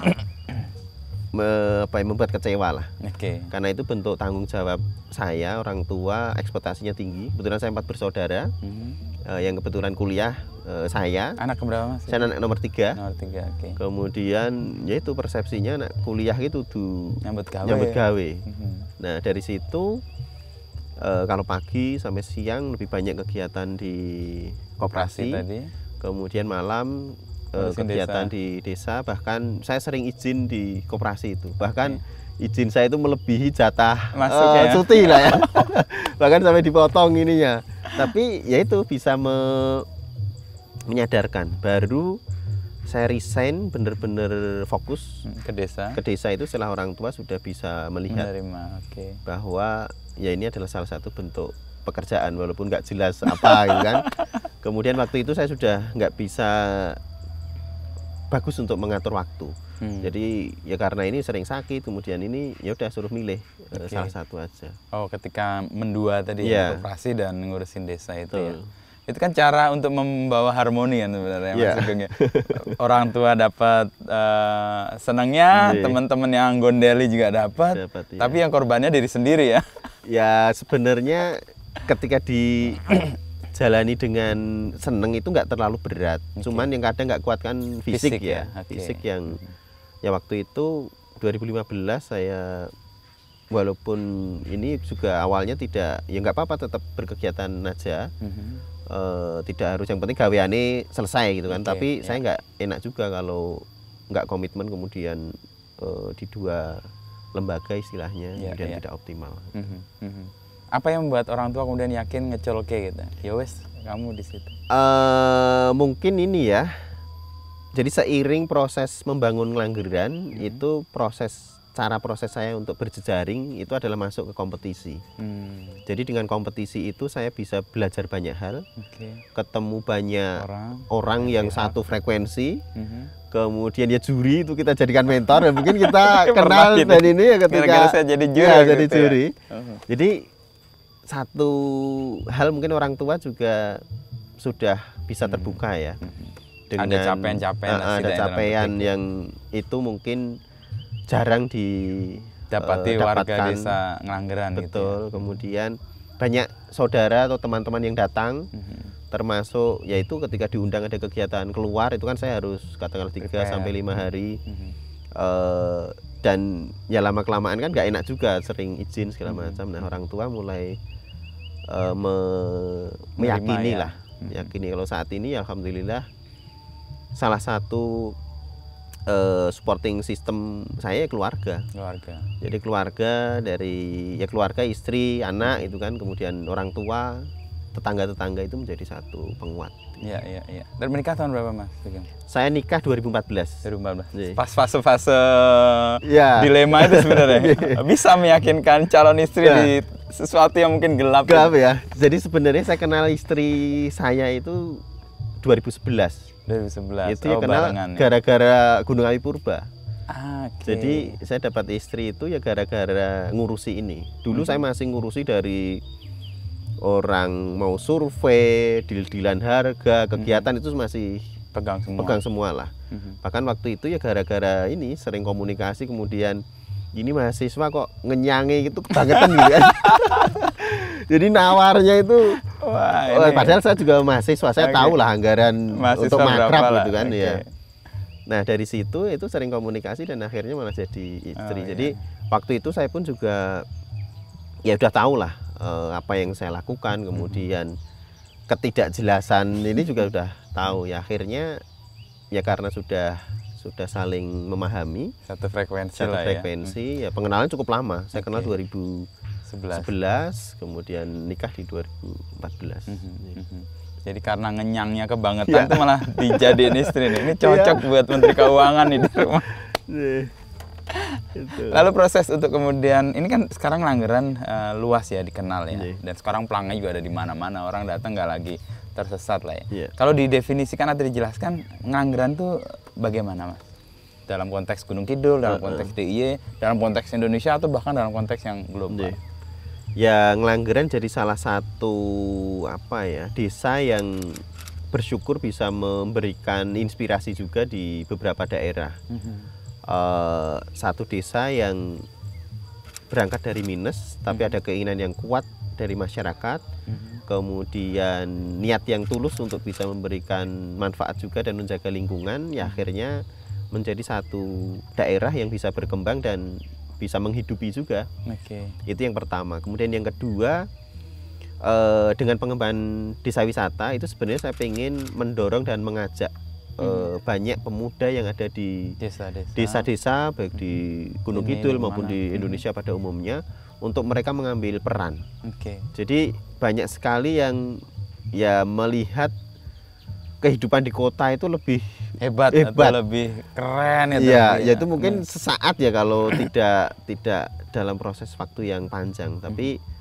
me, apa ya, membuat kecewa lah. Oke. Okay. Karena itu bentuk tanggung jawab saya orang tua ekspektasinya tinggi. Kebetulan saya empat bersaudara. Mm -hmm. uh, yang kebetulan kuliah uh, saya. Anak berapa mas? Saya anak nomor tiga. Nomor tiga, oke. Okay. Kemudian ya itu persepsinya anak kuliah itu du nyambut gawe. Nyambut gawe. Mm Nah dari situ uh, kalau pagi sampai siang lebih banyak kegiatan di koperasi. Kemudian malam uh, kegiatan desa. di desa bahkan saya sering izin di koperasi itu bahkan okay. izin saya itu melebihi jatah Masuk uh, ya? cuti lah ya (laughs) bahkan sampai dipotong ininya tapi ya itu bisa me menyadarkan baru saya resign benar-benar fokus hmm, ke desa ke desa itu setelah orang tua sudah bisa melihat Menerima, okay. bahwa ya ini adalah salah satu bentuk pekerjaan walaupun nggak jelas apa (laughs) gitu kan kemudian waktu itu saya sudah nggak bisa bagus untuk mengatur waktu. Hmm. Jadi ya karena ini sering sakit, kemudian ini ya udah suruh milih eh, okay. salah satu aja. Oh, ketika mendua tadi yeah. Iya. operasi dan ngurusin desa itu ya. Itu kan cara untuk membawa harmoni kan sebenarnya yeah. maksudnya. Ya. Orang tua dapat uh, senangnya, yeah. teman-teman yang gondeli juga dapat. dapat iya. tapi yang korbannya diri sendiri ya. ya sebenarnya ketika di (clears throat) jalani dengan seneng itu nggak terlalu berat. Okay. Cuman yang kadang nggak kuat kan fisik, fisik ya, ya. Okay. fisik yang hmm. ya waktu itu 2015 saya walaupun ini juga awalnya tidak ya nggak apa-apa tetap berkegiatan aja. Mm -hmm. e, tidak harus yang penting gaweane selesai gitu kan. Okay, Tapi yeah. saya nggak enak juga kalau nggak komitmen kemudian e, di dua lembaga istilahnya yeah, kemudian yeah. tidak optimal. Mm -hmm. Mm -hmm, hmm apa yang membuat orang tua kemudian yakin ke gitu ya wes kamu di situ uh, mungkin ini ya jadi seiring proses membangun langgeran hmm. itu proses cara proses saya untuk berjejaring itu adalah masuk ke kompetisi hmm. jadi dengan kompetisi itu saya bisa belajar banyak hal okay. ketemu banyak orang, orang yang ya. satu frekuensi hmm kemudian ya juri itu kita jadikan mentor dan ya mungkin kita (laughs) kenal gitu. dan ini ya ketika Kira -kira saya jadi iya, juri ya, jadi gitu ya. juri ya. jadi satu hal mungkin orang tua juga sudah bisa hmm. terbuka ya hmm. dengan ada capaian-capaian uh, ada capaian yang itu mungkin jarang didapati uh, eh, warga desa Ngelanggeran gitu ya. betul gitu kemudian banyak saudara atau teman-teman yang datang mm-hmm. termasuk yaitu ketika diundang ada kegiatan keluar itu kan saya harus katakanlah tiga sampai lima hari mm-hmm. uh, dan ya lama kelamaan kan nggak enak juga sering izin segala hmm. macam nah orang tua mulai uh, me meyakini ya. lah hmm. meyakini kalau saat ini ya alhamdulillah salah satu uh, supporting system saya ya keluarga keluarga jadi keluarga dari ya keluarga istri anak itu kan kemudian orang tua tetangga-tetangga itu menjadi satu penguat. Iya, iya, iya. Dan menikah tahun berapa, Mas? Saya nikah 2014. 2014. Iya. Pas fase-fase ya. dilema itu sebenarnya. (laughs) Bisa meyakinkan calon istri ya. di sesuatu yang mungkin gelap. Gelap ya. Jadi sebenarnya saya kenal istri saya itu 2011. 2011. Itu oh, ya kenal ya. gara-gara Gunung Api Purba. Ah, okay. Jadi saya dapat istri itu ya gara-gara ngurusi ini. Dulu hmm. saya masih ngurusi dari orang mau survei, deal-dealan harga, kegiatan mm-hmm. itu masih pegang semua. Pegang semua lah. Mm-hmm. Bahkan waktu itu ya gara-gara ini sering komunikasi kemudian ini mahasiswa kok ngenyangi gitu kebangetan gitu kan. (laughs) Jadi nawarnya itu Wah, oh, ini. padahal ya. saya juga mahasiswa, saya okay. tahu lah anggaran mahasiswa untuk makrab gitu kan okay. ya. Nah dari situ itu sering komunikasi dan akhirnya malah jadi istri. Oh, jadi iya. waktu itu saya pun juga ya udah tahu lah uh, apa yang saya lakukan hmm. kemudian hmm. ketidakjelasan ini juga sudah tahu ya akhirnya ya karena sudah sudah saling memahami satu frekuensi satu ya. frekuensi ya. ya pengenalan cukup lama saya kenal dua 2011 11, kemudian nikah di 2014 ribu -hmm. belas hmm, jadi karena ngenyangnya kebangetan ya. itu malah dijadiin istri nih. ini cocok ya. buat menteri keuangan nih di rumah Lalu proses untuk kemudian ini kan sekarang langgaran uh, eh, luas ya dikenal ya. Yeah. Dan sekarang pelangnya juga ada di mana-mana. Orang datang nggak lagi tersesat lah ya. Yeah. Kalau didefinisikan atau dijelaskan langgaran tuh bagaimana mas? Dalam konteks Gunung Kidul, dalam konteks uh konteks DIY, dalam konteks Indonesia atau bahkan dalam konteks yang global. Yeah. Ya, Ngelanggeran jadi salah satu apa ya desa yang bersyukur bisa memberikan inspirasi juga di beberapa daerah. Mm -hmm Eh, satu desa yang berangkat dari minus tapi mm -hmm. ada keinginan yang kuat dari masyarakat mm -hmm. kemudian niat yang tulus untuk bisa memberikan manfaat juga dan menjaga lingkungan ya hmm. akhirnya menjadi satu daerah yang bisa berkembang dan bisa menghidupi juga okay. itu yang pertama kemudian yang kedua eh, dengan pengembangan desa wisata itu sebenarnya saya ingin mendorong dan mengajak Eh, hmm. banyak pemuda yang ada di desa-desa baik di hmm. Gunung Kidul maupun di Indonesia hmm. pada umumnya untuk mereka mengambil peran. Okay. Jadi banyak sekali yang ya melihat kehidupan di kota itu lebih hebat, hebat. atau lebih keren itu. Iya, ya, ya itu mungkin hmm. sesaat ya kalau tidak tidak dalam proses waktu yang panjang, tapi hmm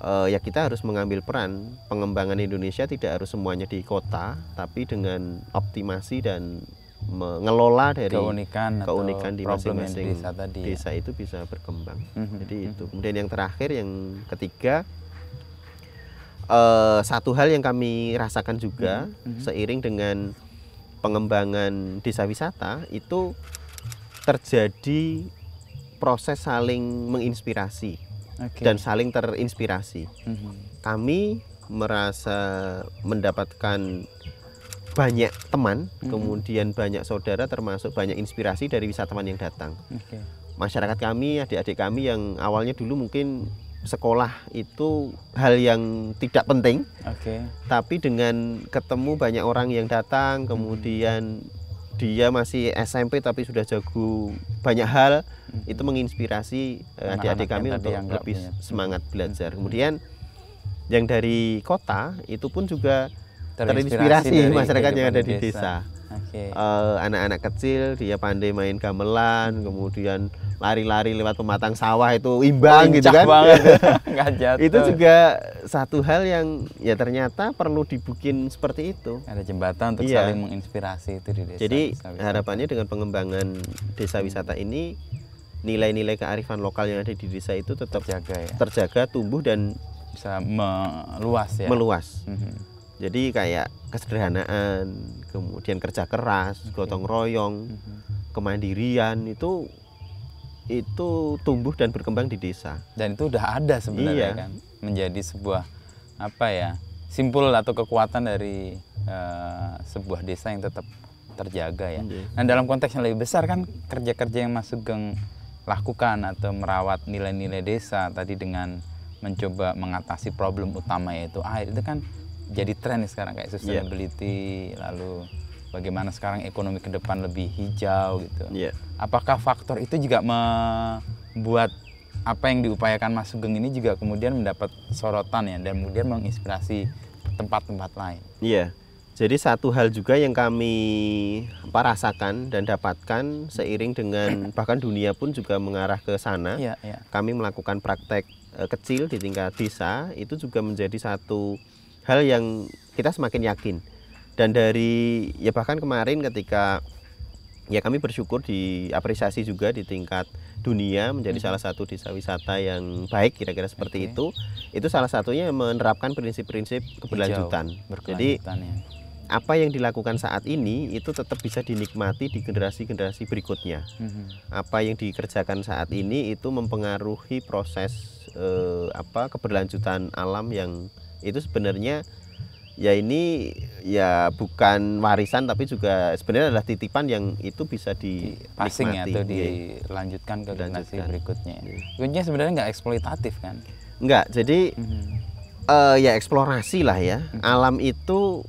uh, ya kita harus mengambil peran pengembangan Indonesia tidak harus semuanya di kota tapi dengan optimasi dan mengelola dari keunikan keunikan di masing-masing desa, tadi, ya. desa itu bisa berkembang mm-hmm. jadi mhm. itu kemudian yang terakhir yang ketiga uh, satu hal yang kami rasakan juga mm-hmm. seiring dengan pengembangan desa wisata itu terjadi proses saling menginspirasi okay. dan saling terinspirasi. Mm -hmm. Kami merasa mendapatkan banyak teman, mm -hmm. kemudian banyak saudara, termasuk banyak inspirasi dari wisatawan yang datang. Okay. Masyarakat kami, adik-adik kami yang awalnya dulu mungkin sekolah itu hal yang tidak penting, okay. tapi dengan ketemu banyak orang yang datang, mhm. kemudian mm -hmm. dia masih SMP tapi sudah jago banyak hal, hmm. itu menginspirasi eh, adik-adik kami untuk yang lebih punya. semangat hmm. belajar. Hmm. Kemudian yang dari kota itu pun juga terinspirasi, terinspirasi masyarakat yang ada di desa. desa. Okay. Uh, eh, anak-anak kecil dia pandai main gamelan, kemudian lari-lari lewat pematang sawah itu imbang oh, gitu kan. Banget. (laughs) itu juga satu hal yang ya ternyata perlu dibukin seperti itu. Ada jembatan untuk iya. saling menginspirasi itu di desa. Jadi harapannya dengan pengembangan desa hmm. wisata ini nilai-nilai kearifan lokal yang ada di desa itu tetap terjaga, ya? terjaga tumbuh dan bisa meluas ya meluas mm -hmm. jadi kayak kesederhanaan kemudian kerja keras okay. Mhm. gotong royong mm -hmm. kemandirian itu itu tumbuh dan berkembang di desa dan itu udah ada sebenarnya iya. kan menjadi sebuah apa ya simpul atau kekuatan dari uh, sebuah desa yang tetap terjaga ya. Dan iya. Nah dalam konteks yang lebih besar kan kerja-kerja yang masuk geng lakukan atau merawat nilai-nilai desa tadi dengan mencoba mengatasi problem utama yaitu air itu kan jadi tren sekarang kayak iya. sustainability yeah. lalu bagaimana sekarang ekonomi ke depan lebih hijau gitu. Yeah. Apakah faktor itu juga membuat apa yang diupayakan Mas Sugeng ini juga kemudian mendapat sorotan ya dan kemudian menginspirasi tempat-tempat lain. Iya. Yeah jadi satu hal juga yang kami rasakan dan dapatkan seiring dengan (coughs) bahkan dunia pun juga mengarah ke sana. Ya, ya. Kami melakukan praktek eh, kecil di tingkat desa itu juga menjadi satu hal yang kita semakin yakin. Dan dari ya bahkan kemarin ketika ya kami bersyukur diapresiasi juga di tingkat dunia menjadi hmm. salah satu desa wisata yang baik kira-kira seperti okay. itu. Itu salah satunya menerapkan prinsip-prinsip keberlanjutan. Hijau, Jadi apa yang dilakukan saat ini itu tetap bisa dinikmati di generasi-generasi berikutnya. Mm-hmm. Apa yang dikerjakan saat ini itu mempengaruhi proses eh, apa keberlanjutan alam yang itu sebenarnya ya ini ya bukan warisan tapi juga sebenarnya adalah titipan yang itu bisa dipasing ya atau iya. dilanjutkan ke generasi berikutnya. Iya. Kuncinya sebenarnya nggak eksploitatif kan? Nggak, jadi mm -hmm. uh, ya eksplorasi lah ya. Mhm. Alam itu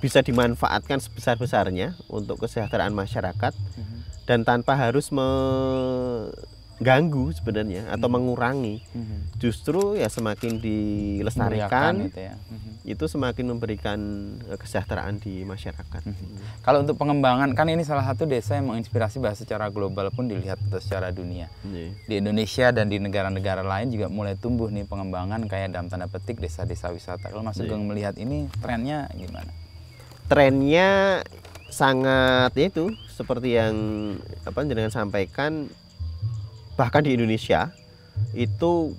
bisa dimanfaatkan sebesar-besarnya untuk kesejahteraan masyarakat mm-hmm. dan tanpa harus mengganggu sebenarnya mm-hmm. atau mhm. mengurangi. Mm-hmm. Justru ya semakin dilestarikan itu, ya. mm-hmm. itu semakin memberikan e, kesejahteraan di masyarakat. Mm-hmm. Kalau untuk pengembangan kan ini salah satu desa yang menginspirasi bahasa secara global pun dilihat secara dunia. mm Di Indonesia dan di negara-negara lain juga mulai tumbuh nih pengembangan kayak dalam tanda petik desa-desa wisata. Kalau Mas Sugeng mm melihat ini trennya gimana? trennya sangat itu seperti yang apa jenengan sampaikan bahkan di Indonesia itu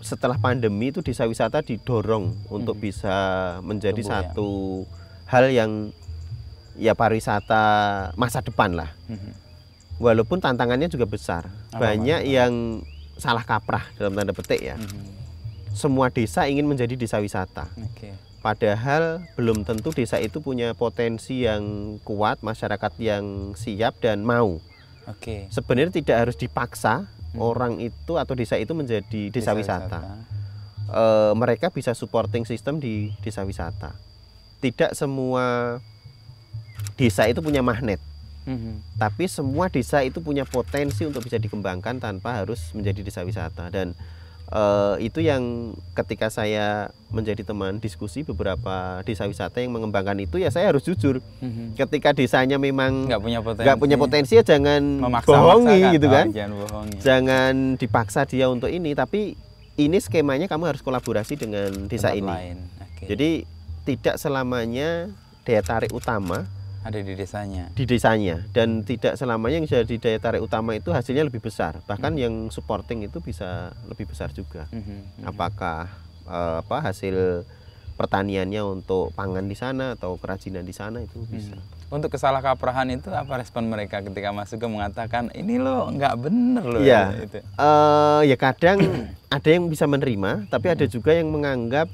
setelah pandemi itu desa wisata didorong hmm. untuk bisa menjadi Tumbuh, ya. satu ya. hal yang ya pariwisata masa depan lah. Hmm. Walaupun tantangannya juga besar. Apa Banyak apa? yang salah kaprah dalam tanda petik ya. Hmm. Semua desa ingin menjadi desa wisata. Okay. Padahal belum tentu desa itu punya potensi yang kuat, masyarakat yang siap dan mau. Oke. Okay. Sebenarnya tidak harus dipaksa hmm. orang itu atau desa itu menjadi desa, desa wisata. wisata. E, mereka bisa supporting sistem di desa wisata. Tidak semua desa itu punya magnet. -hmm. Tapi semua desa itu punya potensi untuk bisa dikembangkan tanpa harus menjadi desa wisata dan Uh, itu yang ketika saya menjadi teman diskusi beberapa desa wisata yang mengembangkan itu ya saya harus jujur mm-hmm. ketika desanya memang nggak punya potensi nggak punya potensi ya jangan Memaksa, bohongi kan? gitu oh, kan jangan, bohongi. jangan dipaksa dia untuk ini tapi ini skemanya kamu harus kolaborasi dengan desa Tempat ini Okay. jadi tidak selamanya daya tarik utama ada di desanya di desanya dan tidak selamanya yang jadi daya tarik utama itu hasilnya lebih besar bahkan hmm. yang supporting itu bisa lebih besar juga hmm. Hmm. hmm. apakah uh, apa hasil pertaniannya untuk pangan di sana atau kerajinan di sana itu hmm. bisa untuk kesalahkaprahan itu apa respon mereka ketika masuk ke mengatakan ini lo nggak bener lo ya itu? Uh, eh, ya kadang (coughs) ada yang bisa menerima tapi ada hmm. juga yang menganggap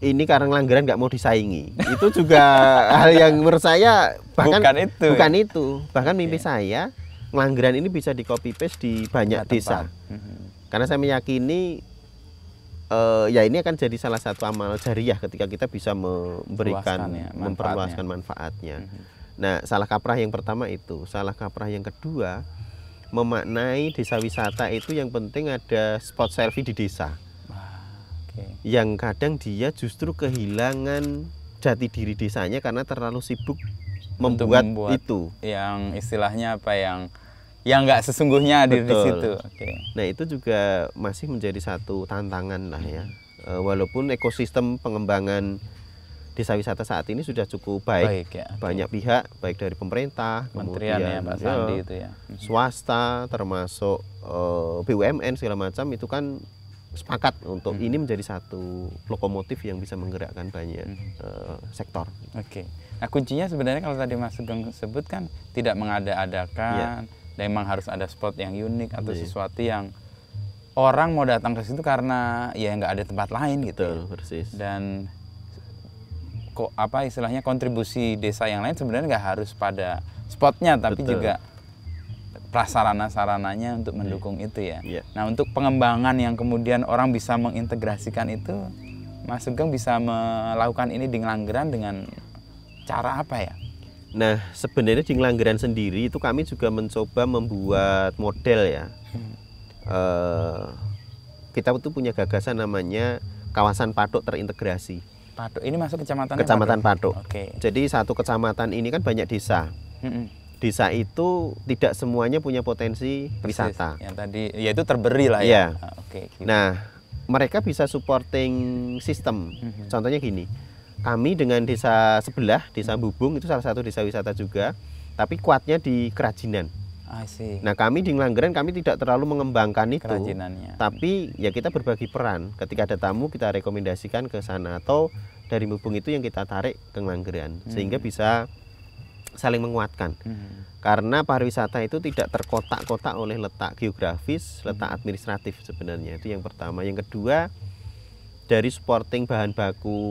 ini karena langgaran nggak mau disaingi. Itu juga (laughs) hal yang menurut saya bahkan bukan itu. Bukan itu. Bahkan mimpi yeah. saya Langgeran ini bisa di copy paste di banyak Tempat. desa. mm Karena saya meyakini uh, ya ini akan jadi salah satu amal jariah ketika kita bisa memberikan ya, memperluaskan manfaatnya. Mhm. Nah, salah kaprah yang pertama itu, salah kaprah yang kedua memaknai desa wisata itu yang penting ada spot selfie di desa okay. yang kadang dia justru kehilangan jati diri desanya karena terlalu sibuk membuat, membuat itu yang istilahnya apa yang yang nggak sesungguhnya ada di situ. Okay. Nah itu juga masih menjadi satu tantangan lah ya. E, walaupun ekosistem pengembangan desa wisata saat ini sudah cukup baik, baik ya. banyak okay. pihak baik dari pemerintah, Menterian kemudian ya, Pak Sandi ya, itu ya. Mhm. swasta termasuk e, BUMN segala macam itu kan sepakat untuk hmm. ini menjadi satu lokomotif yang bisa menggerakkan banyak hmm. uh, sektor. Oke. Okay. Nah kuncinya sebenarnya kalau tadi Mas Sugeng sebut kan tidak mengada-adakan, yeah. dan memang harus ada spot yang unik atau yeah. sesuatu yang orang mau datang ke situ karena ya nggak ada tempat lain gitu. Betul, ya. persis. Dan kok apa istilahnya kontribusi desa yang lain sebenarnya nggak harus pada spotnya tapi Betul. juga prasarana-sarananya untuk iya. mendukung yeah. itu ya. Yeah. Nah untuk pengembangan yang kemudian orang bisa mengintegrasikan itu, Mas Sugeng bisa melakukan ini di Ngelanggeran dengan cara apa ya? Nah sebenarnya di Ngelanggeran sendiri itu kami juga mencoba membuat model ya. Hmm. Uh, kita itu punya gagasan namanya kawasan patok terintegrasi. Patok ini masuk kecamatan. Kecamatan Patok. Ya? Oke. Okay. Jadi satu kecamatan ini kan banyak desa. -hmm desa itu tidak semuanya punya potensi Persis, wisata. Yang tadi yaitu terberi lah ya. ya. Oke. Okay, gitu. Nah, mereka bisa supporting sistem. Mhm. Contohnya gini, kami dengan desa sebelah, desa Bubung itu salah satu desa wisata juga, tapi kuatnya di kerajinan. Nah kami di Langgeran kami tidak terlalu mengembangkan itu, tapi ya kita berbagi peran. Ketika ada tamu kita rekomendasikan ke sana atau dari Bubung itu yang kita tarik ke Langgeran mhm. sehingga bisa saling menguatkan. Hmm. Karena pariwisata itu tidak terkotak-kotak oleh letak geografis, letak hmm. administratif sebenarnya. Itu yang pertama. Yang kedua, dari supporting bahan baku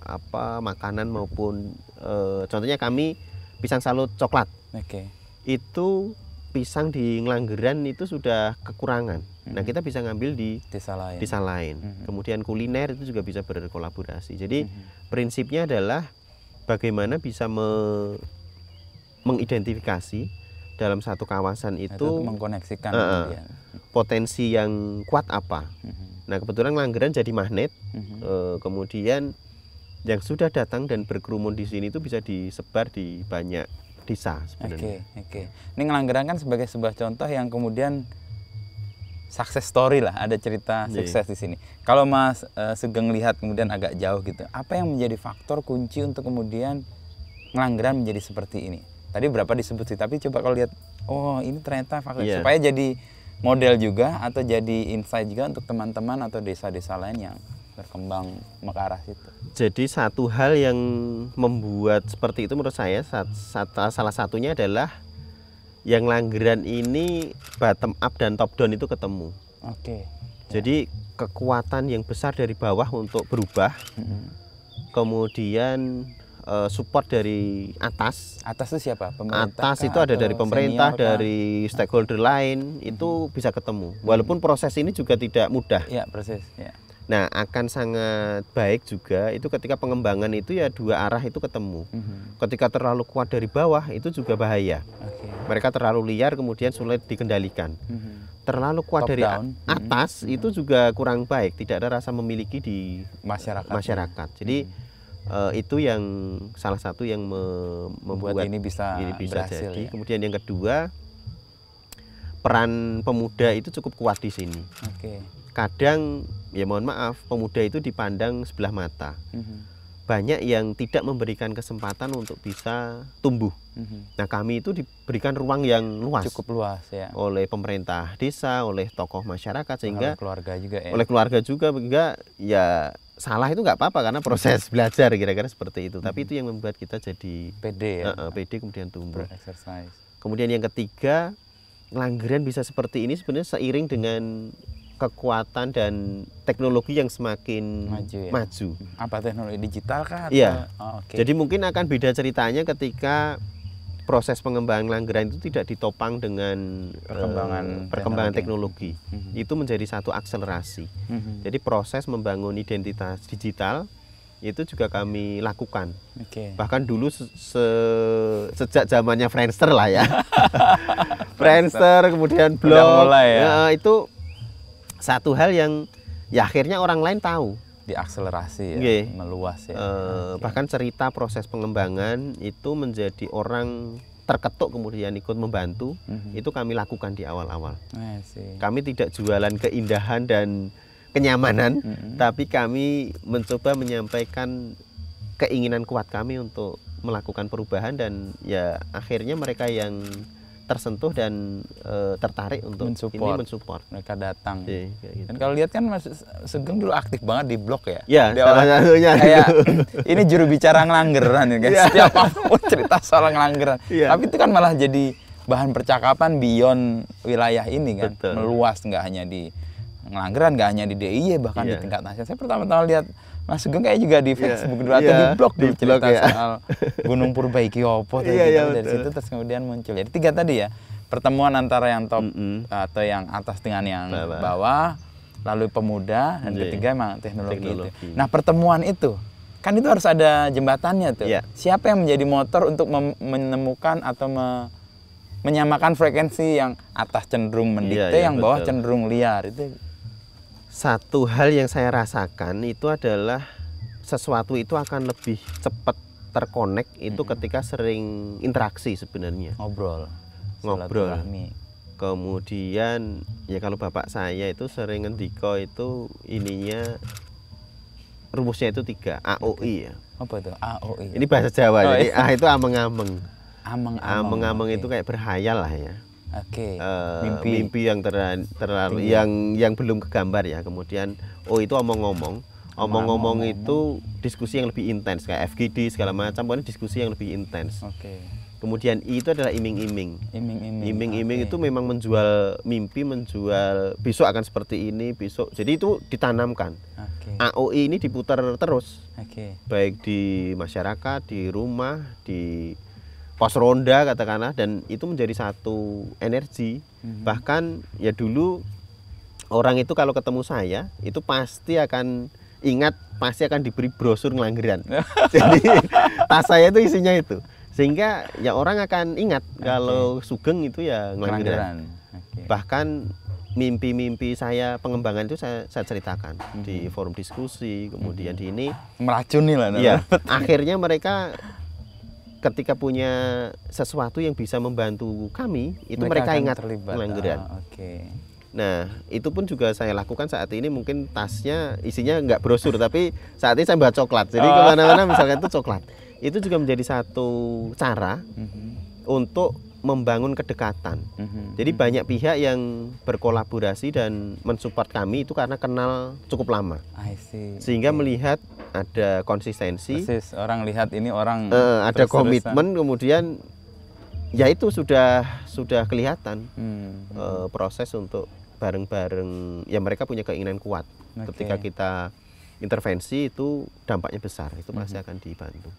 apa makanan maupun e, contohnya kami pisang salut coklat. Oke. Okay. Itu pisang di Ngelanggeran itu sudah kekurangan. Nah, hmm. Nah, kita bisa ngambil di desa lain. Desa lain. Hmm. Kemudian kuliner itu juga bisa berkolaborasi. Jadi hmm. prinsipnya adalah bagaimana bisa me mengidentifikasi dalam satu kawasan itu, itu mengkoneksikan uh, potensi yang kuat apa. Mm-hmm. Nah kebetulan Langgeran jadi magnet, mm-hmm. uh, kemudian yang sudah datang dan berkerumun di sini itu bisa disebar di banyak desa sebenarnya. Oke, okay, oke. Okay. Ini Langgeran kan sebagai sebuah contoh yang kemudian sukses story lah, ada cerita yeah. sukses di sini. Kalau Mas uh, Sugeng lihat kemudian agak jauh gitu, apa yang menjadi faktor kunci untuk kemudian Langgeran menjadi seperti ini? tadi berapa disebut sih tapi coba kalau lihat oh ini ternyata faktor yeah. supaya jadi model juga atau jadi insight juga untuk teman-teman atau desa-desa lain yang berkembang ke arah situ. Jadi satu hal yang membuat seperti itu menurut saya salah satunya adalah yang langgeran ini bottom up dan top down itu ketemu. Oke. Okay. Jadi kekuatan yang besar dari bawah untuk berubah. Mm -hmm. Kemudian uh, support dari atas. Atas itu siapa? Pemerintah. Atas itu ada dari pemerintah, senior, dari stakeholder lain hmm. itu mhm. bisa ketemu. Walaupun proses ini juga tidak mudah. Ya proses. Ya. Nah akan sangat baik juga itu ketika pengembangan itu ya dua arah itu ketemu. Hmm. Ketika terlalu kuat dari bawah itu juga bahaya. Okay. Mereka terlalu liar kemudian sulit dikendalikan. Hmm terlalu kuat Top dari down. Mhm. atas mm -hmm. itu mhm. juga kurang baik tidak ada rasa memiliki di masyarakat masyarakat jadi mm -hmm uh, itu yang salah satu yang me membuat, membuat ini bisa ini bisa berhasil, jadi. Ya? Kemudian yang kedua peran pemuda itu cukup kuat di sini. Okay. Kadang ya mohon maaf pemuda itu dipandang sebelah mata. Mm -hmm. Banyak yang tidak memberikan kesempatan untuk bisa tumbuh. Mm -hmm. Nah kami itu diberikan ruang yang luas. Cukup luas ya. Oleh pemerintah desa, oleh tokoh masyarakat sehingga oleh keluarga juga ya. Oleh keluarga juga sehingga ya salah itu nggak apa-apa karena proses hmm. belajar kira-kira seperti itu. Hmm. Tapi itu yang membuat kita jadi PD ya. Uh, uh, pede kemudian tumbuh. Exercise. Kemudian yang ketiga, langgeran bisa seperti ini sebenarnya seiring dengan kekuatan dan teknologi yang semakin maju. Ya? maju. Apa teknologi digital kan Iya. Oh, okay. Jadi mungkin akan beda ceritanya ketika proses pengembangan langgeran itu tidak ditopang dengan eh, perkembangan, uh, perkembangan teknologi. teknologi. Mm -hmm. Itu menjadi satu akselerasi. Mm -hmm. Jadi proses membangun identitas digital itu juga kami lakukan. Okay. Bahkan dulu se, se sejak zamannya Friendster lah ya. (laughs) Friendster kemudian blog. Mulai ya. ya itu satu hal yang ya akhirnya orang lain tahu diakselerasi ya, okay. meluas ya. Uh, eh, okay. Bahkan cerita proses pengembangan itu menjadi orang terketuk kemudian ikut membantu mm-hmm. itu kami lakukan di awal-awal. Eh, kami tidak jualan keindahan dan kenyamanan, mm-hmm. tapi kami mencoba menyampaikan keinginan kuat kami untuk melakukan perubahan dan ya akhirnya mereka yang tersentuh dan e, tertarik untuk mensupport. ini mensupport mereka datang iya, gitu. dan kalau lihat kan Mas segeng dulu aktif banget di blog ya ya salah satunya kayak (laughs) ini juru bicara ngelanggeran ya guys ya. setiap apapun cerita soal ngelanggeran ya. tapi itu kan malah jadi bahan percakapan beyond wilayah ini kan Betul. meluas nggak hanya di ngelanggeran nggak hanya di DIY bahkan ya. di iya. tingkat nasional saya pertama-tama lihat masuk gue kayak juga di iya. Facebook yeah. dulu atau yeah. di blog dulu cerita blog, ya. soal Gunung Purbaiki opo yeah, gitu. yeah, dari betul. situ terus kemudian muncul jadi tiga tadi ya pertemuan antara yang top mm -hmm. atau yang atas dengan yang bawah, bawah lalu pemuda dan yeah. ketiga emang teknologi, teknologi itu nah pertemuan itu kan itu harus ada jembatannya tuh yeah. siapa yang menjadi motor untuk menemukan atau me menyamakan frekuensi yang atas cenderung mendikte yeah, yeah, yang betul. bawah cenderung liar itu satu hal yang saya rasakan itu adalah sesuatu itu akan lebih cepat terkonek itu hmm. ketika sering interaksi sebenarnya ngobrol ngobrol kemudian ya kalau bapak saya itu sering ngendiko itu ininya rumusnya itu tiga AOI ya apa itu AOI ini bahasa Jawa oh, jadi iya. A itu ameng-ameng ameng-ameng itu kayak berhayal lah ya okay. uh, eh, mimpi. mimpi yang terlalu iya. yang yang belum kegambar ya kemudian oh itu omong-omong omong-omong itu diskusi yang lebih intens kayak FGD segala macam pokoknya diskusi yang lebih intens okay. kemudian I itu adalah iming-iming iming-iming iming-iming itu memang menjual mimpi menjual besok akan seperti ini besok jadi itu ditanamkan okay. AOI ini diputar terus okay. baik di masyarakat di rumah di pos ronda katakanlah dan itu menjadi satu energi hmm. bahkan ya dulu orang itu kalau ketemu saya itu pasti akan ingat pasti akan diberi brosur ngelanggeran (laughs) jadi tas saya itu isinya itu sehingga ya orang akan ingat okay. kalau Sugeng itu ya ngelanggeran okay. bahkan mimpi-mimpi saya pengembangan itu saya, saya ceritakan mm -hmm. di mhm. forum diskusi kemudian mm -hmm. di ini meracuni lah ya, akhirnya mereka ketika punya sesuatu yang bisa membantu kami itu mereka, mereka ingat pelanggaran. Oh, ah, Okay. Nah, itu pun juga saya lakukan saat ini mungkin tasnya isinya nggak brosur tapi saat ini saya bawa coklat. Jadi oh. kemana-mana misalkan itu coklat. Itu juga menjadi satu cara mm -hmm. untuk membangun kedekatan. Mm -hmm. Jadi mhm. banyak pihak yang berkolaborasi dan mensupport kami itu karena kenal cukup lama. I see. Sehingga okay. melihat ada konsistensi. Persis, orang lihat ini orang uh, ada komitmen kemudian ya itu sudah sudah kelihatan hmm, Uh, proses untuk bareng-bareng ya mereka punya keinginan kuat. Okay. Ketika kita intervensi itu dampaknya besar, itu pasti hmm. akan dibantu.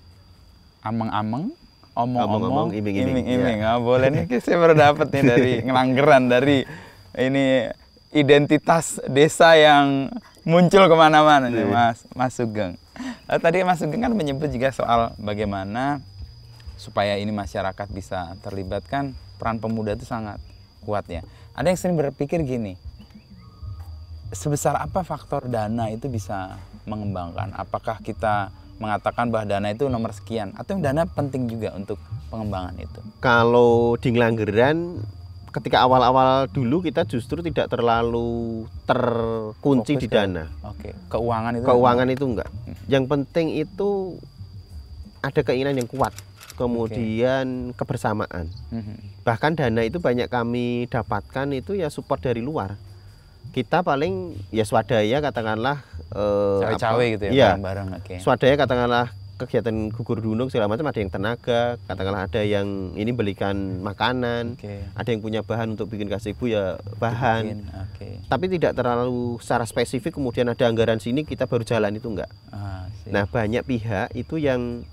Ameng-ameng omong-omong iming-iming. Ya. boleh nih saya baru dapat nih dari (laughs) ngelanggeran dari ini identitas desa yang muncul kemana-mana nih iya. Mas Mas Sugeng. Eh, tadi Mas Sugeng kan menyebut juga soal bagaimana supaya ini masyarakat bisa terlibat kan peran pemuda itu sangat kuat ya. Ada yang sering berpikir gini, sebesar apa faktor dana itu bisa mengembangkan? Apakah kita mengatakan bahwa dana itu nomor sekian atau yang dana penting juga untuk pengembangan itu? Kalau di Ngelanggeran ketika awal-awal dulu kita justru tidak terlalu terkunci di dana. Oke, okay. keuangan itu. Keuangan itu enggak. Hmm. Yang penting itu ada keinginan yang kuat, kemudian okay. kebersamaan. Hmm. Bahkan dana itu banyak kami dapatkan itu ya support dari luar. Kita paling ya swadaya katakanlah eh, cawe-cawe gitu ya, ya Okay. Swadaya katakanlah kegiatan gugur gunung segala macam ada yang tenaga katakanlah ada yang ini belikan makanan okay. ada yang punya bahan untuk bikin kasih ibu ya bahan okay. tapi tidak terlalu secara spesifik kemudian ada anggaran sini kita baru jalan itu enggak ah, nah banyak pihak itu yang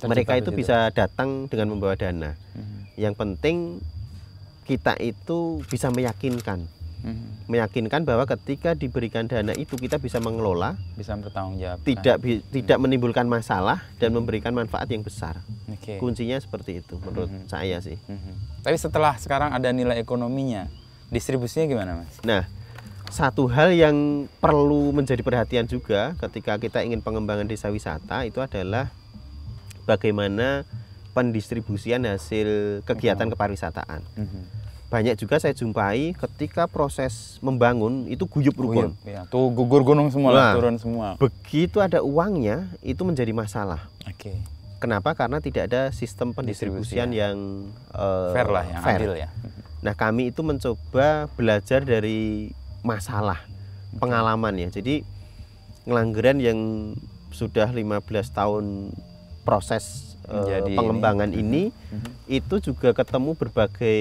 Tercipta mereka itu bisa bisa datang dengan membawa dana mm -hmm. yang penting kita itu bisa meyakinkan hmm. meyakinkan bahwa ketika diberikan dana itu kita bisa mengelola, bisa bertanggung jawab, tidak bi, hmm. tidak hmm. menimbulkan masalah dan memberikan manfaat yang besar. Okay. Kuncinya seperti itu menurut hmm. saya sih. Hmm. Tapi setelah sekarang ada nilai ekonominya, distribusinya gimana mas? Nah satu hal yang perlu menjadi perhatian juga ketika kita ingin pengembangan desa wisata itu adalah bagaimana pendistribusian hasil kegiatan hmm. kepariwisataan. Hmm banyak juga saya jumpai ketika proses membangun itu guyup rukun. Guyup, ya. Tuh gugur gunung semua, nah, turun semua. Begitu ada uangnya itu menjadi masalah. Oke. Okay. Kenapa? Karena tidak ada sistem pendistribusian yang uh, fair lah, yang fair. adil ya. Nah kami itu mencoba belajar dari masalah, pengalaman ya. Jadi ngelanggeran yang sudah 15 tahun proses pengembangan ini, ini uh mhm. -huh. itu juga ketemu berbagai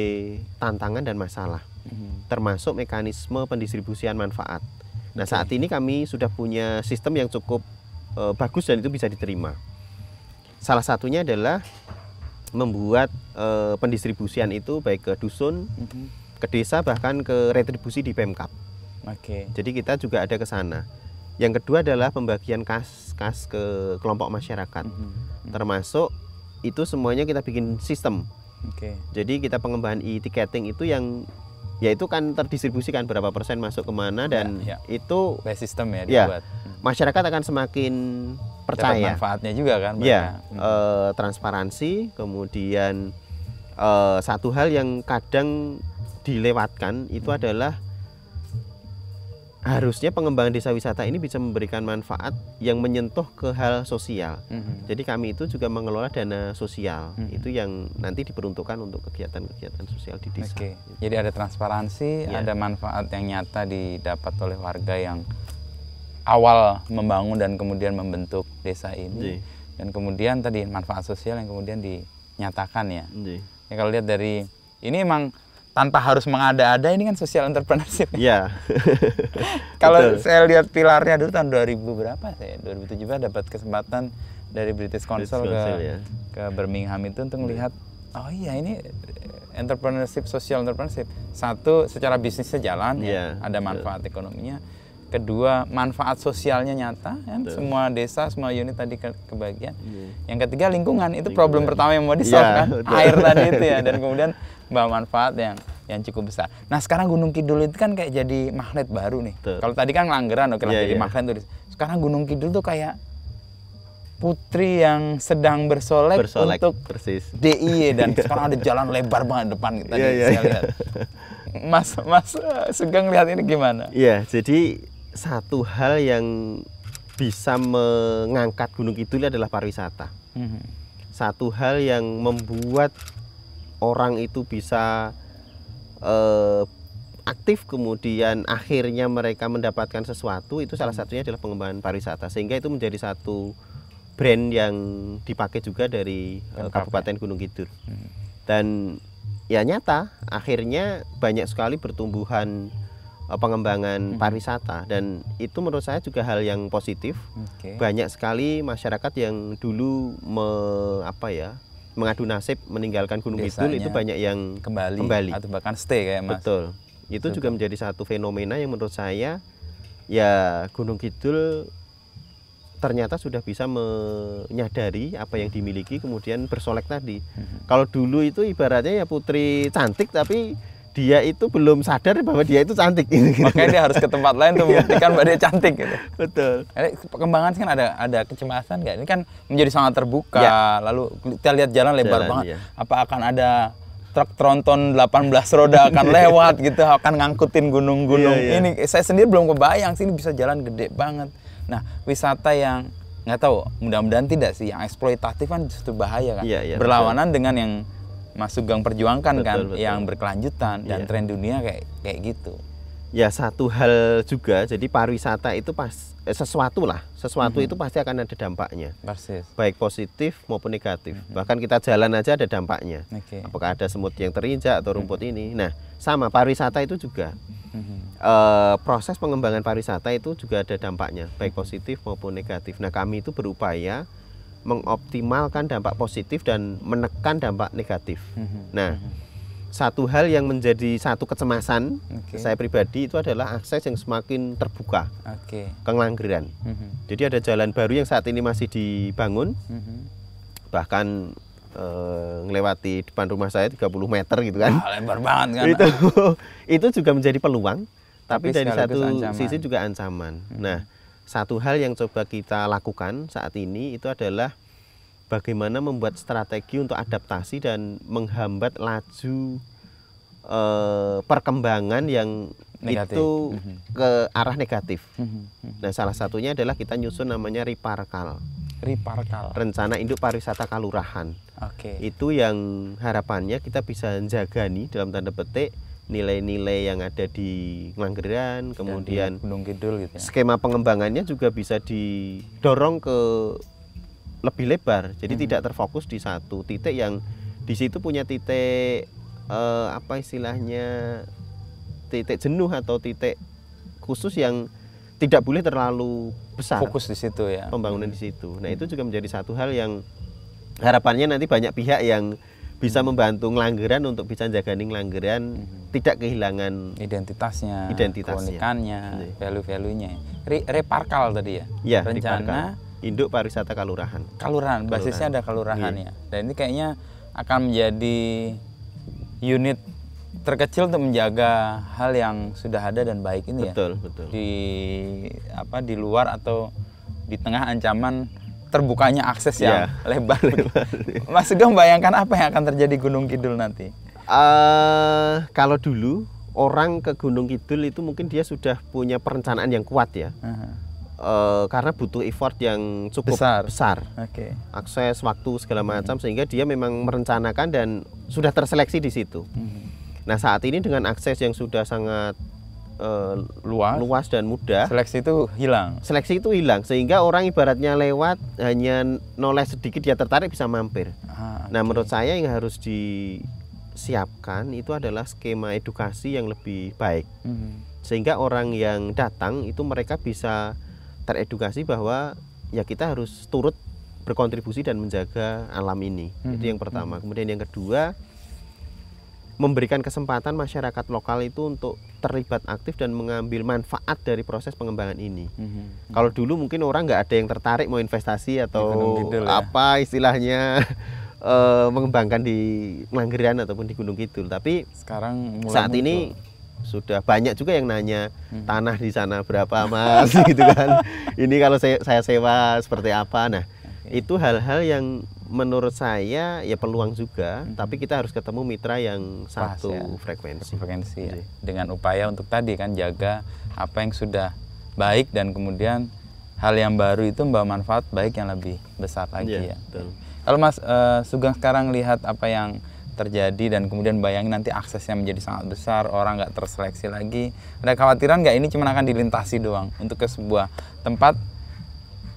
tantangan dan masalah, uh mhm. -huh. termasuk mekanisme pendistribusian manfaat. Nah okay. saat ini kami sudah punya sistem yang cukup uh, bagus dan itu bisa diterima. Salah satunya adalah membuat uh, pendistribusian itu baik ke dusun, uh mhm. -huh. ke desa bahkan ke retribusi di pemkap. Okay. Jadi kita juga ada ke sana. Yang kedua adalah pembagian kas kas ke kelompok masyarakat. Mm -hmm. Termasuk itu semuanya kita bikin sistem. Okay. Jadi kita pengembangan e-ticketing itu yang ya itu kan terdistribusikan berapa persen masuk kemana ya, dan ya, ya. itu by sistem ya dibuat. Ya, masyarakat akan semakin percaya. Dapat manfaatnya juga kan. Ya, hmm. e, transparansi, kemudian e, satu hal yang kadang dilewatkan itu hmm. adalah harusnya pengembangan desa wisata ini bisa memberikan manfaat yang menyentuh ke hal sosial. Mm-hmm. Jadi kami itu juga mengelola dana sosial. Mm-hmm. Itu yang nanti diperuntukkan untuk kegiatan-kegiatan sosial di desa. Okay. Jadi ada transparansi, yeah. ada manfaat yang nyata didapat oleh warga yang awal membangun dan kemudian membentuk desa ini. Yeah. Dan kemudian tadi manfaat sosial yang kemudian dinyatakan ya. Iya. ya kalau lihat dari ini emang tanpa harus mengada-ada ini kan sosial entrepreneurship. Iya. (laughs) Kalau saya lihat pilarnya dulu tahun 2000 berapa saya 2017 dapat kesempatan dari British Council, British Council ke ya. ke Birmingham itu untuk melihat oh iya ini eh, entrepreneurship sosial entrepreneurship. Satu secara bisnisnya jalan yeah. ya, iya, ada manfaat Betul. ekonominya. Kedua manfaat sosialnya nyata kan semua desa semua unit tadi ke kebagian. Yeah. Yang ketiga lingkungan itu lingkungan. problem pertama yang mau di iya, solve yeah, kan. Air tadi itu ya (laughs) dan kemudian bawa manfaat yang yang cukup besar. Nah sekarang Gunung Kidul itu kan kayak jadi magnet baru nih. Kalau tadi kan langgeran oke lah yeah, jadi yeah. magnet tuh. Sekarang Gunung Kidul tuh kayak putri yang sedang bersolek, bersolek untuk persis. DIY (laughs) dan iya. sekarang ada jalan lebar banget depan kita gitu, iya, yeah, yeah, yeah. lihat. Mas Mas Sugeng lihat ini gimana? Iya yeah, jadi satu hal yang bisa mengangkat Gunung Kidul adalah pariwisata. Mm -hmm. Satu hal yang membuat orang itu bisa eh, aktif kemudian akhirnya mereka mendapatkan sesuatu itu salah satunya adalah pengembangan pariwisata sehingga itu menjadi satu brand yang dipakai juga dari uh, Kabupaten Gunung Kidul hmm. dan ya nyata akhirnya banyak sekali pertumbuhan eh, pengembangan hmm. pariwisata dan itu menurut saya juga hal yang positif okay. banyak sekali masyarakat yang dulu me, apa ya mengadu nasib meninggalkan Gunung Kidul itu banyak yang kembali, kembali atau bahkan stay kayak Mas. Betul. Itu Betul. juga menjadi satu fenomena yang menurut saya ya Gunung Kidul ternyata sudah bisa menyadari apa yang dimiliki kemudian bersolek tadi. Hmm. Kalau dulu itu ibaratnya ya putri cantik tapi dia itu belum sadar bahwa dia itu cantik gitu, gitu. makanya dia harus ke tempat lain untuk iya. membuktikan bahwa dia cantik gitu betul Jadi, perkembangan sih kan ada ada kecemasan nggak ini kan menjadi sangat terbuka ya. lalu kita lihat jalan lebar jalan, banget ya. apa akan ada truk tronton 18 roda akan (laughs) lewat gitu akan ngangkutin gunung-gunung iya, iya. ini saya sendiri belum kebayang sih ini bisa jalan gede banget nah wisata yang nggak tahu mudah-mudahan tidak sih yang eksploitatif kan justru bahaya kan iya, iya, berlawanan betul. dengan yang masuk gang perjuangkan betul, kan betul. yang berkelanjutan dan yeah. tren dunia kayak kayak gitu. Ya satu hal juga jadi pariwisata itu pas eh, sesuatu lah sesuatu mm -hmm. itu pasti akan ada dampaknya. Persis. Baik positif maupun negatif. Mm -hmm. Bahkan kita jalan aja ada dampaknya. Okay. Apakah ada semut yang terinjak atau rumput mm -hmm. ini. Nah sama pariwisata itu juga mm -hmm. e, proses pengembangan pariwisata itu juga ada dampaknya baik mhm. positif maupun negatif. Nah kami itu berupaya mengoptimalkan dampak positif dan menekan dampak negatif. Mm-hmm. Nah, mhm. satu hal yang menjadi satu kecemasan okay. saya pribadi itu adalah akses yang semakin terbuka okay. ke ngelanggeran. Mm-hmm. Jadi ada jalan baru yang saat ini masih dibangun, mm-hmm. bahkan melewati eh, e, depan rumah saya 30 meter gitu kan. lebar banget kan. itu (laughs) itu juga menjadi peluang, tapi, tapi dari satu ancaman. sisi juga ancaman. Mm-hmm. Nah satu hal yang coba kita lakukan saat ini itu adalah bagaimana membuat strategi untuk adaptasi dan menghambat laju e, perkembangan yang negatif. itu mhm. ke arah negatif. Mhm, mhm. Nah, salah satunya adalah kita nyusun namanya Riparkal. Riparkal. Rencana Induk Pariwisata Kalurahan. Oke. Okay. Itu yang harapannya kita bisa jaga nih dalam tanda petik nilai-nilai yang ada di Manggeran, kemudian Gunung Kidul gitu ya. Skema pengembangannya juga bisa didorong ke lebih lebar. Jadi hmm. tidak terfokus di satu titik yang di situ punya titik eh, apa istilahnya titik jenuh atau titik khusus yang tidak boleh terlalu besar. Fokus di situ ya. Pembangunan hmm. di situ. Nah, hmm. itu juga menjadi satu hal yang harapannya nanti banyak pihak yang bisa hmm. membantu ngelanggeran untuk bisa jaga nih hmm. tidak kehilangan identitasnya, identitasnya. keunikannya, yeah. value-valuenya. Re reparkal tadi ya. Yeah, Rencana induk pariwisata kalurahan. Kalurahan, basisnya ada kalurahan yeah. ya. Dan ini kayaknya akan menjadi unit terkecil untuk menjaga hal yang sudah ada dan baik ini betul, ya. Betul, betul. Di apa di luar atau di tengah ancaman terbukanya akses yang yeah. lebar. (laughs) lebar. Mas Sugeng bayangkan apa yang akan terjadi Gunung Kidul nanti? Uh, kalau dulu orang ke Gunung Kidul itu mungkin dia sudah punya perencanaan yang kuat ya. Uh -huh. Uh, karena butuh effort yang cukup besar, besar. Okay. akses waktu segala macam, hmm. sehingga dia memang merencanakan dan sudah terseleksi di situ. Hmm. Nah saat ini dengan akses yang sudah sangat uh, luas, luas dan mudah. Seleksi itu hilang. Seleksi itu hilang sehingga orang ibaratnya lewat hanya noleh sedikit dia tertarik bisa mampir. Ah, okay. Nah, menurut saya yang harus disiapkan itu adalah skema edukasi yang lebih baik. Hmm. Sehingga orang yang datang itu mereka bisa teredukasi bahwa ya kita harus turut berkontribusi dan menjaga alam ini. Hmm. Itu yang pertama. Hmm. Kemudian yang kedua, memberikan kesempatan masyarakat lokal itu untuk terlibat aktif dan mengambil manfaat dari proses pengembangan ini. Mm-hmm. Kalau dulu mungkin orang nggak ada yang tertarik mau investasi atau ya. ya. apa istilahnya (laughs) e, mengembangkan di Manggeran ataupun di Gunung Kidul, tapi sekarang mulai saat muncul. ini sudah banyak juga yang nanya mhm. tanah di sana berapa mas (laughs) gitu kan ini kalau saya, saya sewa seperti apa nah okay. itu hal-hal yang menurut saya ya peluang juga, hmm. tapi kita harus ketemu mitra yang Pas, ya. frekuensi. Frekuensi ya. Iya. Dengan upaya untuk tadi kan jaga apa yang sudah baik dan kemudian hal yang baru itu membawa manfaat baik yang lebih besar lagi iya, ya. ya. Kalau Mas uh, Sugeng sekarang lihat apa yang terjadi dan kemudian bayangin nanti aksesnya menjadi sangat besar, orang nggak terseleksi lagi. Ada khawatiran nggak ini cuma akan dilintasi doang untuk ke sebuah tempat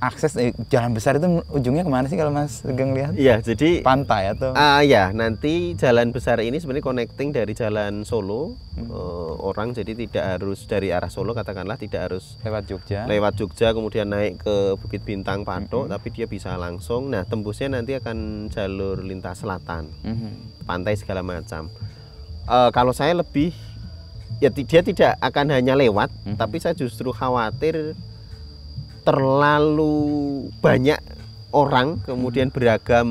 akses eh, jalan besar itu ujungnya kemana sih kalau Mas Regeng lihat? Iya, jadi pantai atau? Ah uh, ya, nanti jalan besar ini sebenarnya connecting dari jalan Solo hmm. uh, orang jadi tidak harus dari arah Solo katakanlah tidak harus lewat Jogja. Lewat Jogja kemudian naik ke Bukit Bintang Patok hmm. tapi dia bisa langsung. Nah, tembusnya nanti akan jalur lintas selatan. Hmm. Pantai segala macam. Uh, kalau saya lebih ya dia tidak akan hanya lewat, hmm. tapi saya justru khawatir terlalu banyak orang kemudian hmm. beragam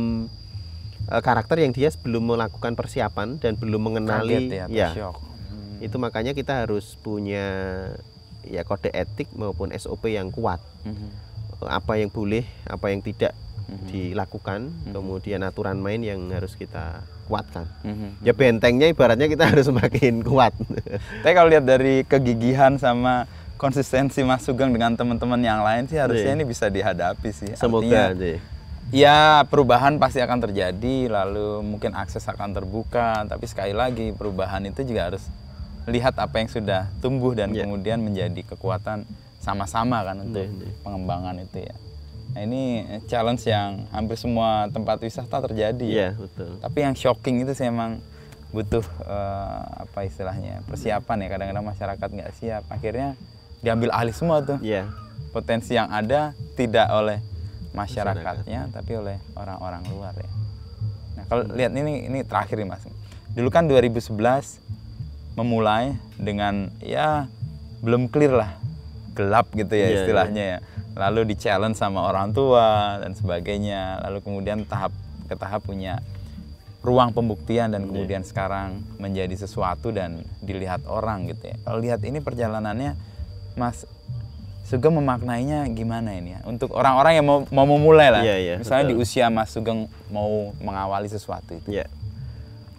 uh, karakter yang dia belum melakukan persiapan dan belum mengenali Kaget ya, ya hmm. itu makanya kita harus punya ya kode etik maupun SOP yang kuat hmm. apa yang boleh apa yang tidak hmm. dilakukan hmm. kemudian aturan main yang harus kita kuatkan hmm. ya bentengnya ibaratnya kita harus semakin kuat tapi kalau lihat dari kegigihan sama konsistensi Mas Sugeng dengan teman-teman yang lain sih harusnya iya. ini bisa dihadapi sih. Semoga Artinya, iya. Ya perubahan pasti akan terjadi, lalu mungkin akses akan terbuka, tapi sekali lagi perubahan itu juga harus lihat apa yang sudah tumbuh dan yeah. kemudian menjadi kekuatan sama-sama kan iya, untuk yeah, yeah. pengembangan itu ya. Nah, ini challenge yang hampir semua tempat wisata terjadi. Ya. Iya, yeah, betul. Tapi yang shocking itu sih emang butuh uh, apa istilahnya persiapan ya kadang-kadang masyarakat nggak siap akhirnya diambil alih semua tuh. yeah. Potensi yang ada tidak oleh masyarakatnya Masyarakat. tapi oleh orang-orang luar ya. Nah, kalau lihat ini ini terakhir nih Mas. Dulu kan 2011 memulai dengan ya belum clear lah. Gelap gitu ya yeah, iya. istilahnya yeah. ya. Lalu di challenge sama orang tua dan sebagainya. Lalu kemudian tahap ke tahap punya ruang pembuktian dan iya. kemudian yeah. sekarang menjadi sesuatu dan dilihat orang gitu ya. Kalau lihat ini perjalanannya Mas Sugeng memaknainya gimana ini ya? Untuk orang-orang yang mau, mau memulai lah. Yeah, yeah, Misalnya betul. di usia Mas Sugeng mau mengawali sesuatu itu. Iya.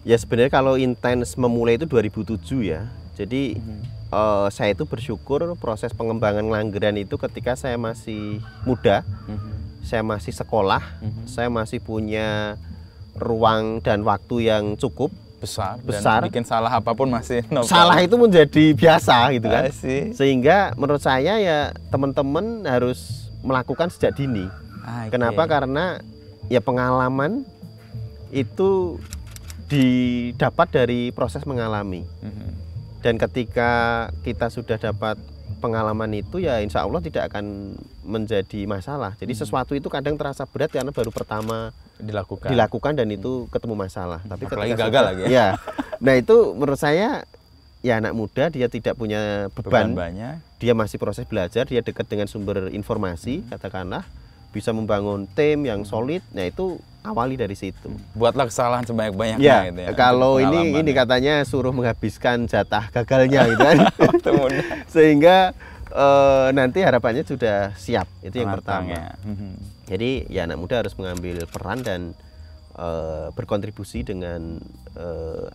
Ya sebenarnya kalau intens memulai itu 2007 ya. Jadi hmm. uh, saya itu bersyukur proses pengembangan langgeran itu ketika saya masih muda. Hmm. Saya masih sekolah, hmm. saya masih punya ruang dan waktu yang cukup besar, besar. Dan bikin salah apapun masih (laughs) no salah itu menjadi biasa gitu kan Asi. Iya sehingga menurut saya ya teman-teman harus melakukan sejak dini ah, okay. kenapa karena ya pengalaman itu didapat dari proses mengalami mm -hmm. dan ketika kita sudah dapat pengalaman itu ya insya Allah tidak akan menjadi masalah. Jadi hmm. sesuatu itu kadang terasa berat karena baru pertama dilakukan dilakukan dan hmm. itu ketemu masalah. Tapi Apalagi gagal lagi ya. ya. Nah itu menurut saya ya anak muda dia tidak punya beban, beban banyak. dia masih proses belajar, dia dekat dengan sumber informasi hmm. katakanlah bisa membangun tim yang solid nah itu awali dari situ. Buatlah kesalahan sebanyak-banyaknya ya, gitu ya. Kalau ini ini ya. katanya suruh menghabiskan jatah gagalnya (laughs) gitu kan. Sehingga e, nanti harapannya sudah siap. Itu yang pertama. Ya. Mhm. Jadi ya anak muda harus mengambil peran dan e, berkontribusi dengan e,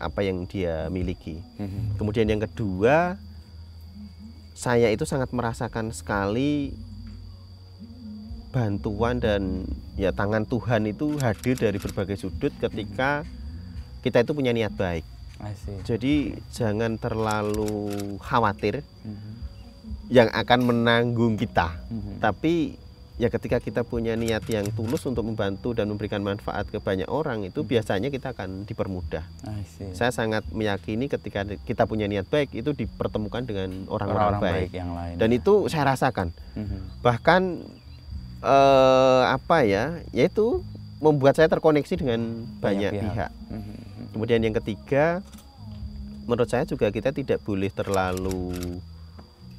apa yang dia miliki. Mhm. Kemudian yang kedua saya itu sangat merasakan sekali bantuan dan ya tangan Tuhan itu hadir dari berbagai sudut ketika hmm. kita itu punya niat baik. Jadi jangan terlalu khawatir mm-hmm. yang akan menanggung kita. Mm-hmm. Tapi ya ketika kita punya niat yang tulus untuk membantu dan memberikan manfaat ke banyak orang itu mm-hmm. biasanya kita akan dipermudah. Saya sangat meyakini ketika kita punya niat baik itu dipertemukan dengan orang-orang, baik. Dan ya. itu saya rasakan. Bahkan eh, apa ya yaitu membuat saya terkoneksi dengan banyak, banyak pihak, pihak. Mm-hmm. kemudian yang ketiga menurut saya juga kita tidak boleh terlalu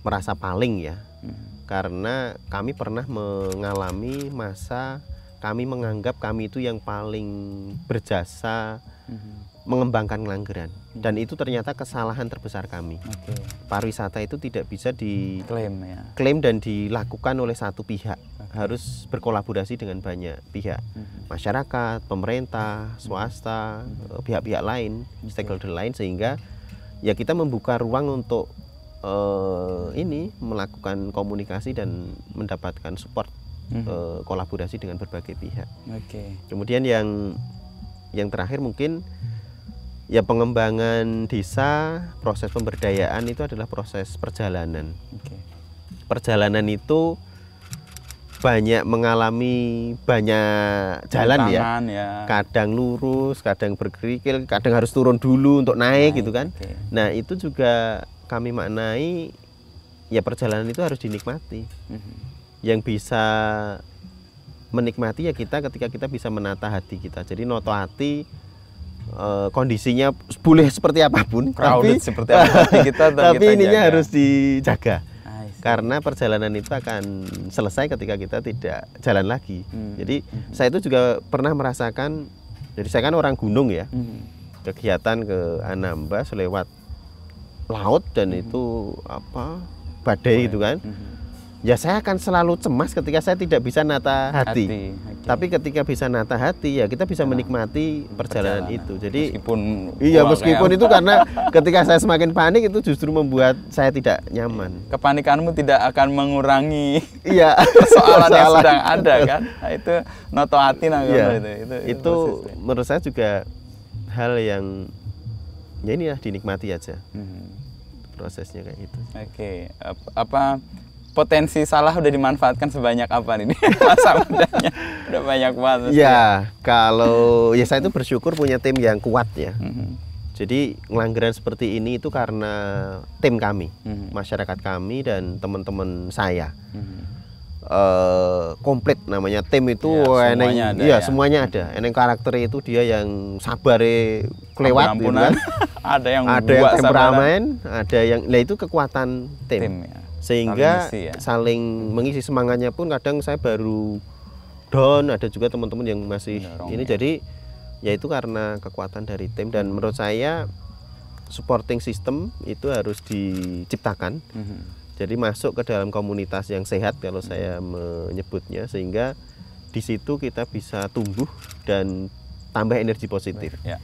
merasa paling ya mm-hmm. karena kami pernah mengalami masa kami menganggap kami itu yang paling berjasa mm-hmm mengembangkan kelanggeran dan itu ternyata kesalahan terbesar kami. Okay. Pariwisata itu tidak bisa diklaim ya. Klaim dan dilakukan oleh satu pihak. Harus berkolaborasi dengan banyak pihak. Mhm. Masyarakat, pemerintah, mhm. swasta, mhm. Eh, pihak-pihak lain, okay. stakeholder lain sehingga ya kita membuka ruang untuk uh, ini melakukan komunikasi dan mendapatkan support hmm. uh, kolaborasi dengan berbagai pihak. Okay. Kemudian yang yang terakhir mungkin hmm ya pengembangan desa, proses pemberdayaan itu adalah proses perjalanan. Okay. Perjalanan itu banyak mengalami banyak jalan ya. ya. Kadang lurus, kadang berkerikil, kadang harus turun dulu untuk naik, naik gitu kan. Okay. Nah, itu juga kami maknai ya perjalanan itu harus dinikmati. Mm -hmm. Yang bisa menikmati ya kita ketika kita bisa menata hati kita. Jadi noto hati Eh, kondisinya boleh seperti apapun crowded tapi, seperti apa (laughs) kita tapi kita ininya jaga. harus dijaga karena perjalanan itu akan selesai ketika kita tidak jalan lagi. Hmm. Jadi hmm. saya itu juga pernah merasakan, jadi saya kan orang gunung ya, hmm. kegiatan ke Anambas lewat laut dan hmm. itu apa badai gitu kan. Hmm ya saya akan selalu cemas ketika saya tidak bisa nata hati. hati okay. Tapi ketika bisa nata hati ya kita bisa menikmati perjalanan, perjalanan itu. Jadi meskipun iya meskipun itu karena ketika saya semakin panik itu justru membuat saya tidak nyaman. Kepanikanmu tidak akan mengurangi (laughs) iya persoalan yang sedang ada kan. Nah, itu noto hati nah iya. itu. Itu, itu, menurut saya juga hal yang ya ini ya dinikmati aja. Hmm. Prosesnya kayak gitu. Oke, okay. apa potensi salah udah dimanfaatkan sebanyak apa nih (laughs) masa mudanya udah banyak banget ya, ya kalau ya saya itu bersyukur punya tim yang kuat ya mm-hmm. Jadi ngelanggaran seperti ini itu karena tim kami, mm-hmm. masyarakat kami dan teman-teman saya. Mm-hmm. Uh, komplit namanya tim itu ya, eneng, semuanya ada, ya, ya. semuanya ada. Mhm. Eneng karakter itu dia yang sabar kelewat gitu kan. (laughs) ada yang ada yang temperamen, ada yang Nah itu kekuatan tim. tim ya sehingga saling, ya? saling mengisi semangatnya pun kadang saya baru down ada juga teman-teman yang masih Dorong, iya, ini ya. jadi yaitu karena kekuatan dari tim dan menurut saya supporting system itu harus diciptakan -hmm. jadi masuk ke dalam komunitas yang sehat kalau -hmm. saya menyebutnya sehingga di situ kita bisa tumbuh dan tambah energi positif. ya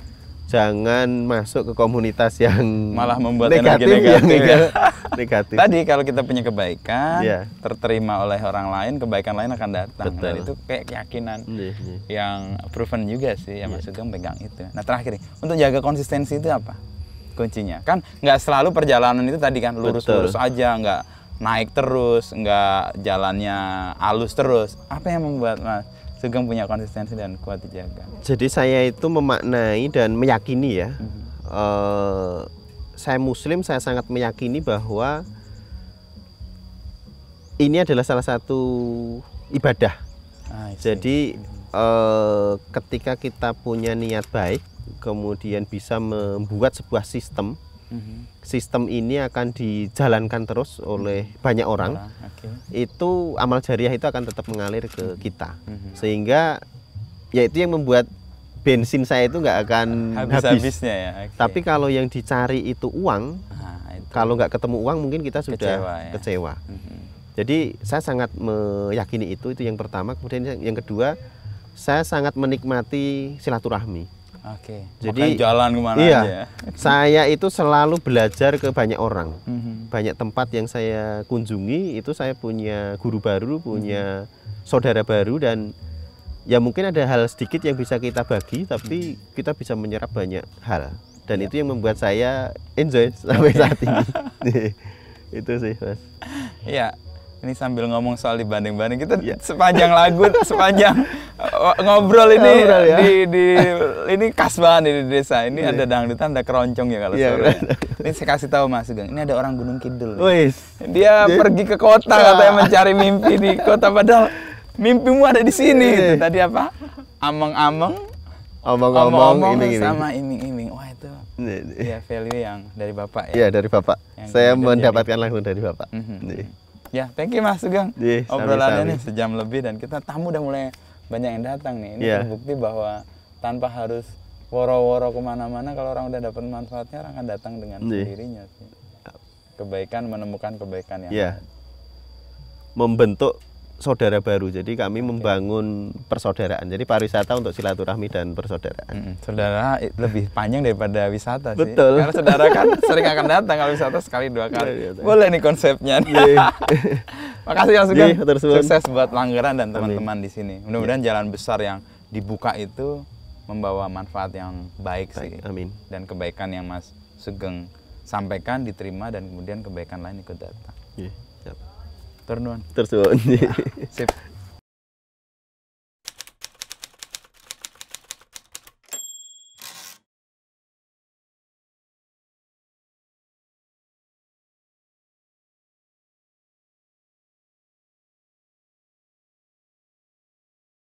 jangan masuk ke komunitas yang malah membuat negatif, energi negatif. Ya. (laughs) negatif. Tadi kalau kita punya kebaikan, yeah. terterima oleh orang lain, kebaikan lain akan datang. Betul. Dan itu kayak keyakinan yeah, yeah. yang proven juga sih, yang yeah. maksudnya pegang itu. Nah terakhir, untuk jaga konsistensi itu apa kuncinya? Kan nggak selalu perjalanan itu tadi kan lurus-lurus aja, nggak naik terus, nggak jalannya alus terus. Apa yang membuat mas? Sugeng punya konsistensi dan kuat dijaga. Jadi saya itu memaknai dan meyakini ya. Mm -hmm. uh, saya muslim, saya sangat meyakini bahwa ini adalah salah satu ibadah. Ah, Jadi uh, ketika kita punya niat baik, kemudian bisa membuat sebuah sistem sistem ini akan dijalankan terus oleh hmm. banyak orang, okay. itu amal jariah itu akan tetap mengalir ke hmm. kita, hmm. sehingga yaitu yang membuat bensin saya itu nggak akan habis, habis. habisnya ya. Okay. Tapi kalau yang dicari itu uang, nah, itu. kalau nggak ketemu uang mungkin kita sudah kecewa. Ya. kecewa. Mm-hmm. Jadi saya sangat meyakini itu itu yang pertama. Kemudian yang kedua, saya sangat menikmati silaturahmi. Oke. Okay. Jadi Makan jalan kemana iya, aja. Ya. (laughs) Saya itu selalu belajar ke banyak orang, mm -hmm. banyak tempat yang saya kunjungi itu saya punya guru baru, punya mm -hmm. saudara baru dan ya mungkin ada hal sedikit yang bisa kita bagi, tapi mm -hmm. kita bisa menyerap banyak hal dan yeah. itu yang membuat saya enjoy sampai saat ini. (laughs) (laughs) itu sih mas. Iya, ini sambil ngomong soal dibanding-banding kita yeah. sepanjang lagu sepanjang (laughs) eh, ngobrol ini ngobrol, ya? di, di ini khas banget di desa ini yeah. ada dangdutan ada keroncong ya kalau yeah, sore ya. ini saya kasih tahu mas Sugeng ini ada orang Gunung Kidul Wais. dia Jadi, pergi ke kota katanya mencari mimpi di kota padahal mimpimu ada di sini yeah. tadi apa ameng-ameng omong-omong ini sama ini ini wah itu iya, iya. ya value yang dari bapak ya, iya, dari bapak yang saya mendapatkan lagu dari bapak mm -hmm. Ya, thank you Mas Sugeng. Obrolan iya, Obrolannya nih sejam lebih dan kita tamu udah mulai banyak yang datang nih. Ini yeah. terbukti bahwa tanpa harus woro-woro kemana-mana kalau orang udah dapat manfaatnya orang akan datang dengan yeah. sendirinya sih. Kebaikan menemukan kebaikan yang yeah. membentuk saudara baru. Jadi kami membangun persaudaraan. Jadi pariwisata untuk silaturahmi dan persaudaraan. Mm -hmm. Saudara lebih panjang daripada wisata sih. Betul. Karena saudara kan (laughs) sering akan datang kalau wisata sekali dua kali. Iya, iya, iya. Boleh nih konsepnya. Yeah. (laughs) Makasih yang sudah Yeah, Sukses buat Langgaran dan teman-teman di sini. Mudah-mudahan yeah. jalan besar yang dibuka itu membawa manfaat yang baik, baik. sih. Amin. Dan kebaikan yang Mas Sugeng sampaikan diterima dan kemudian kebaikan lain ikut datang. Yeah. Ternuan. Tersuun. Ya, sip.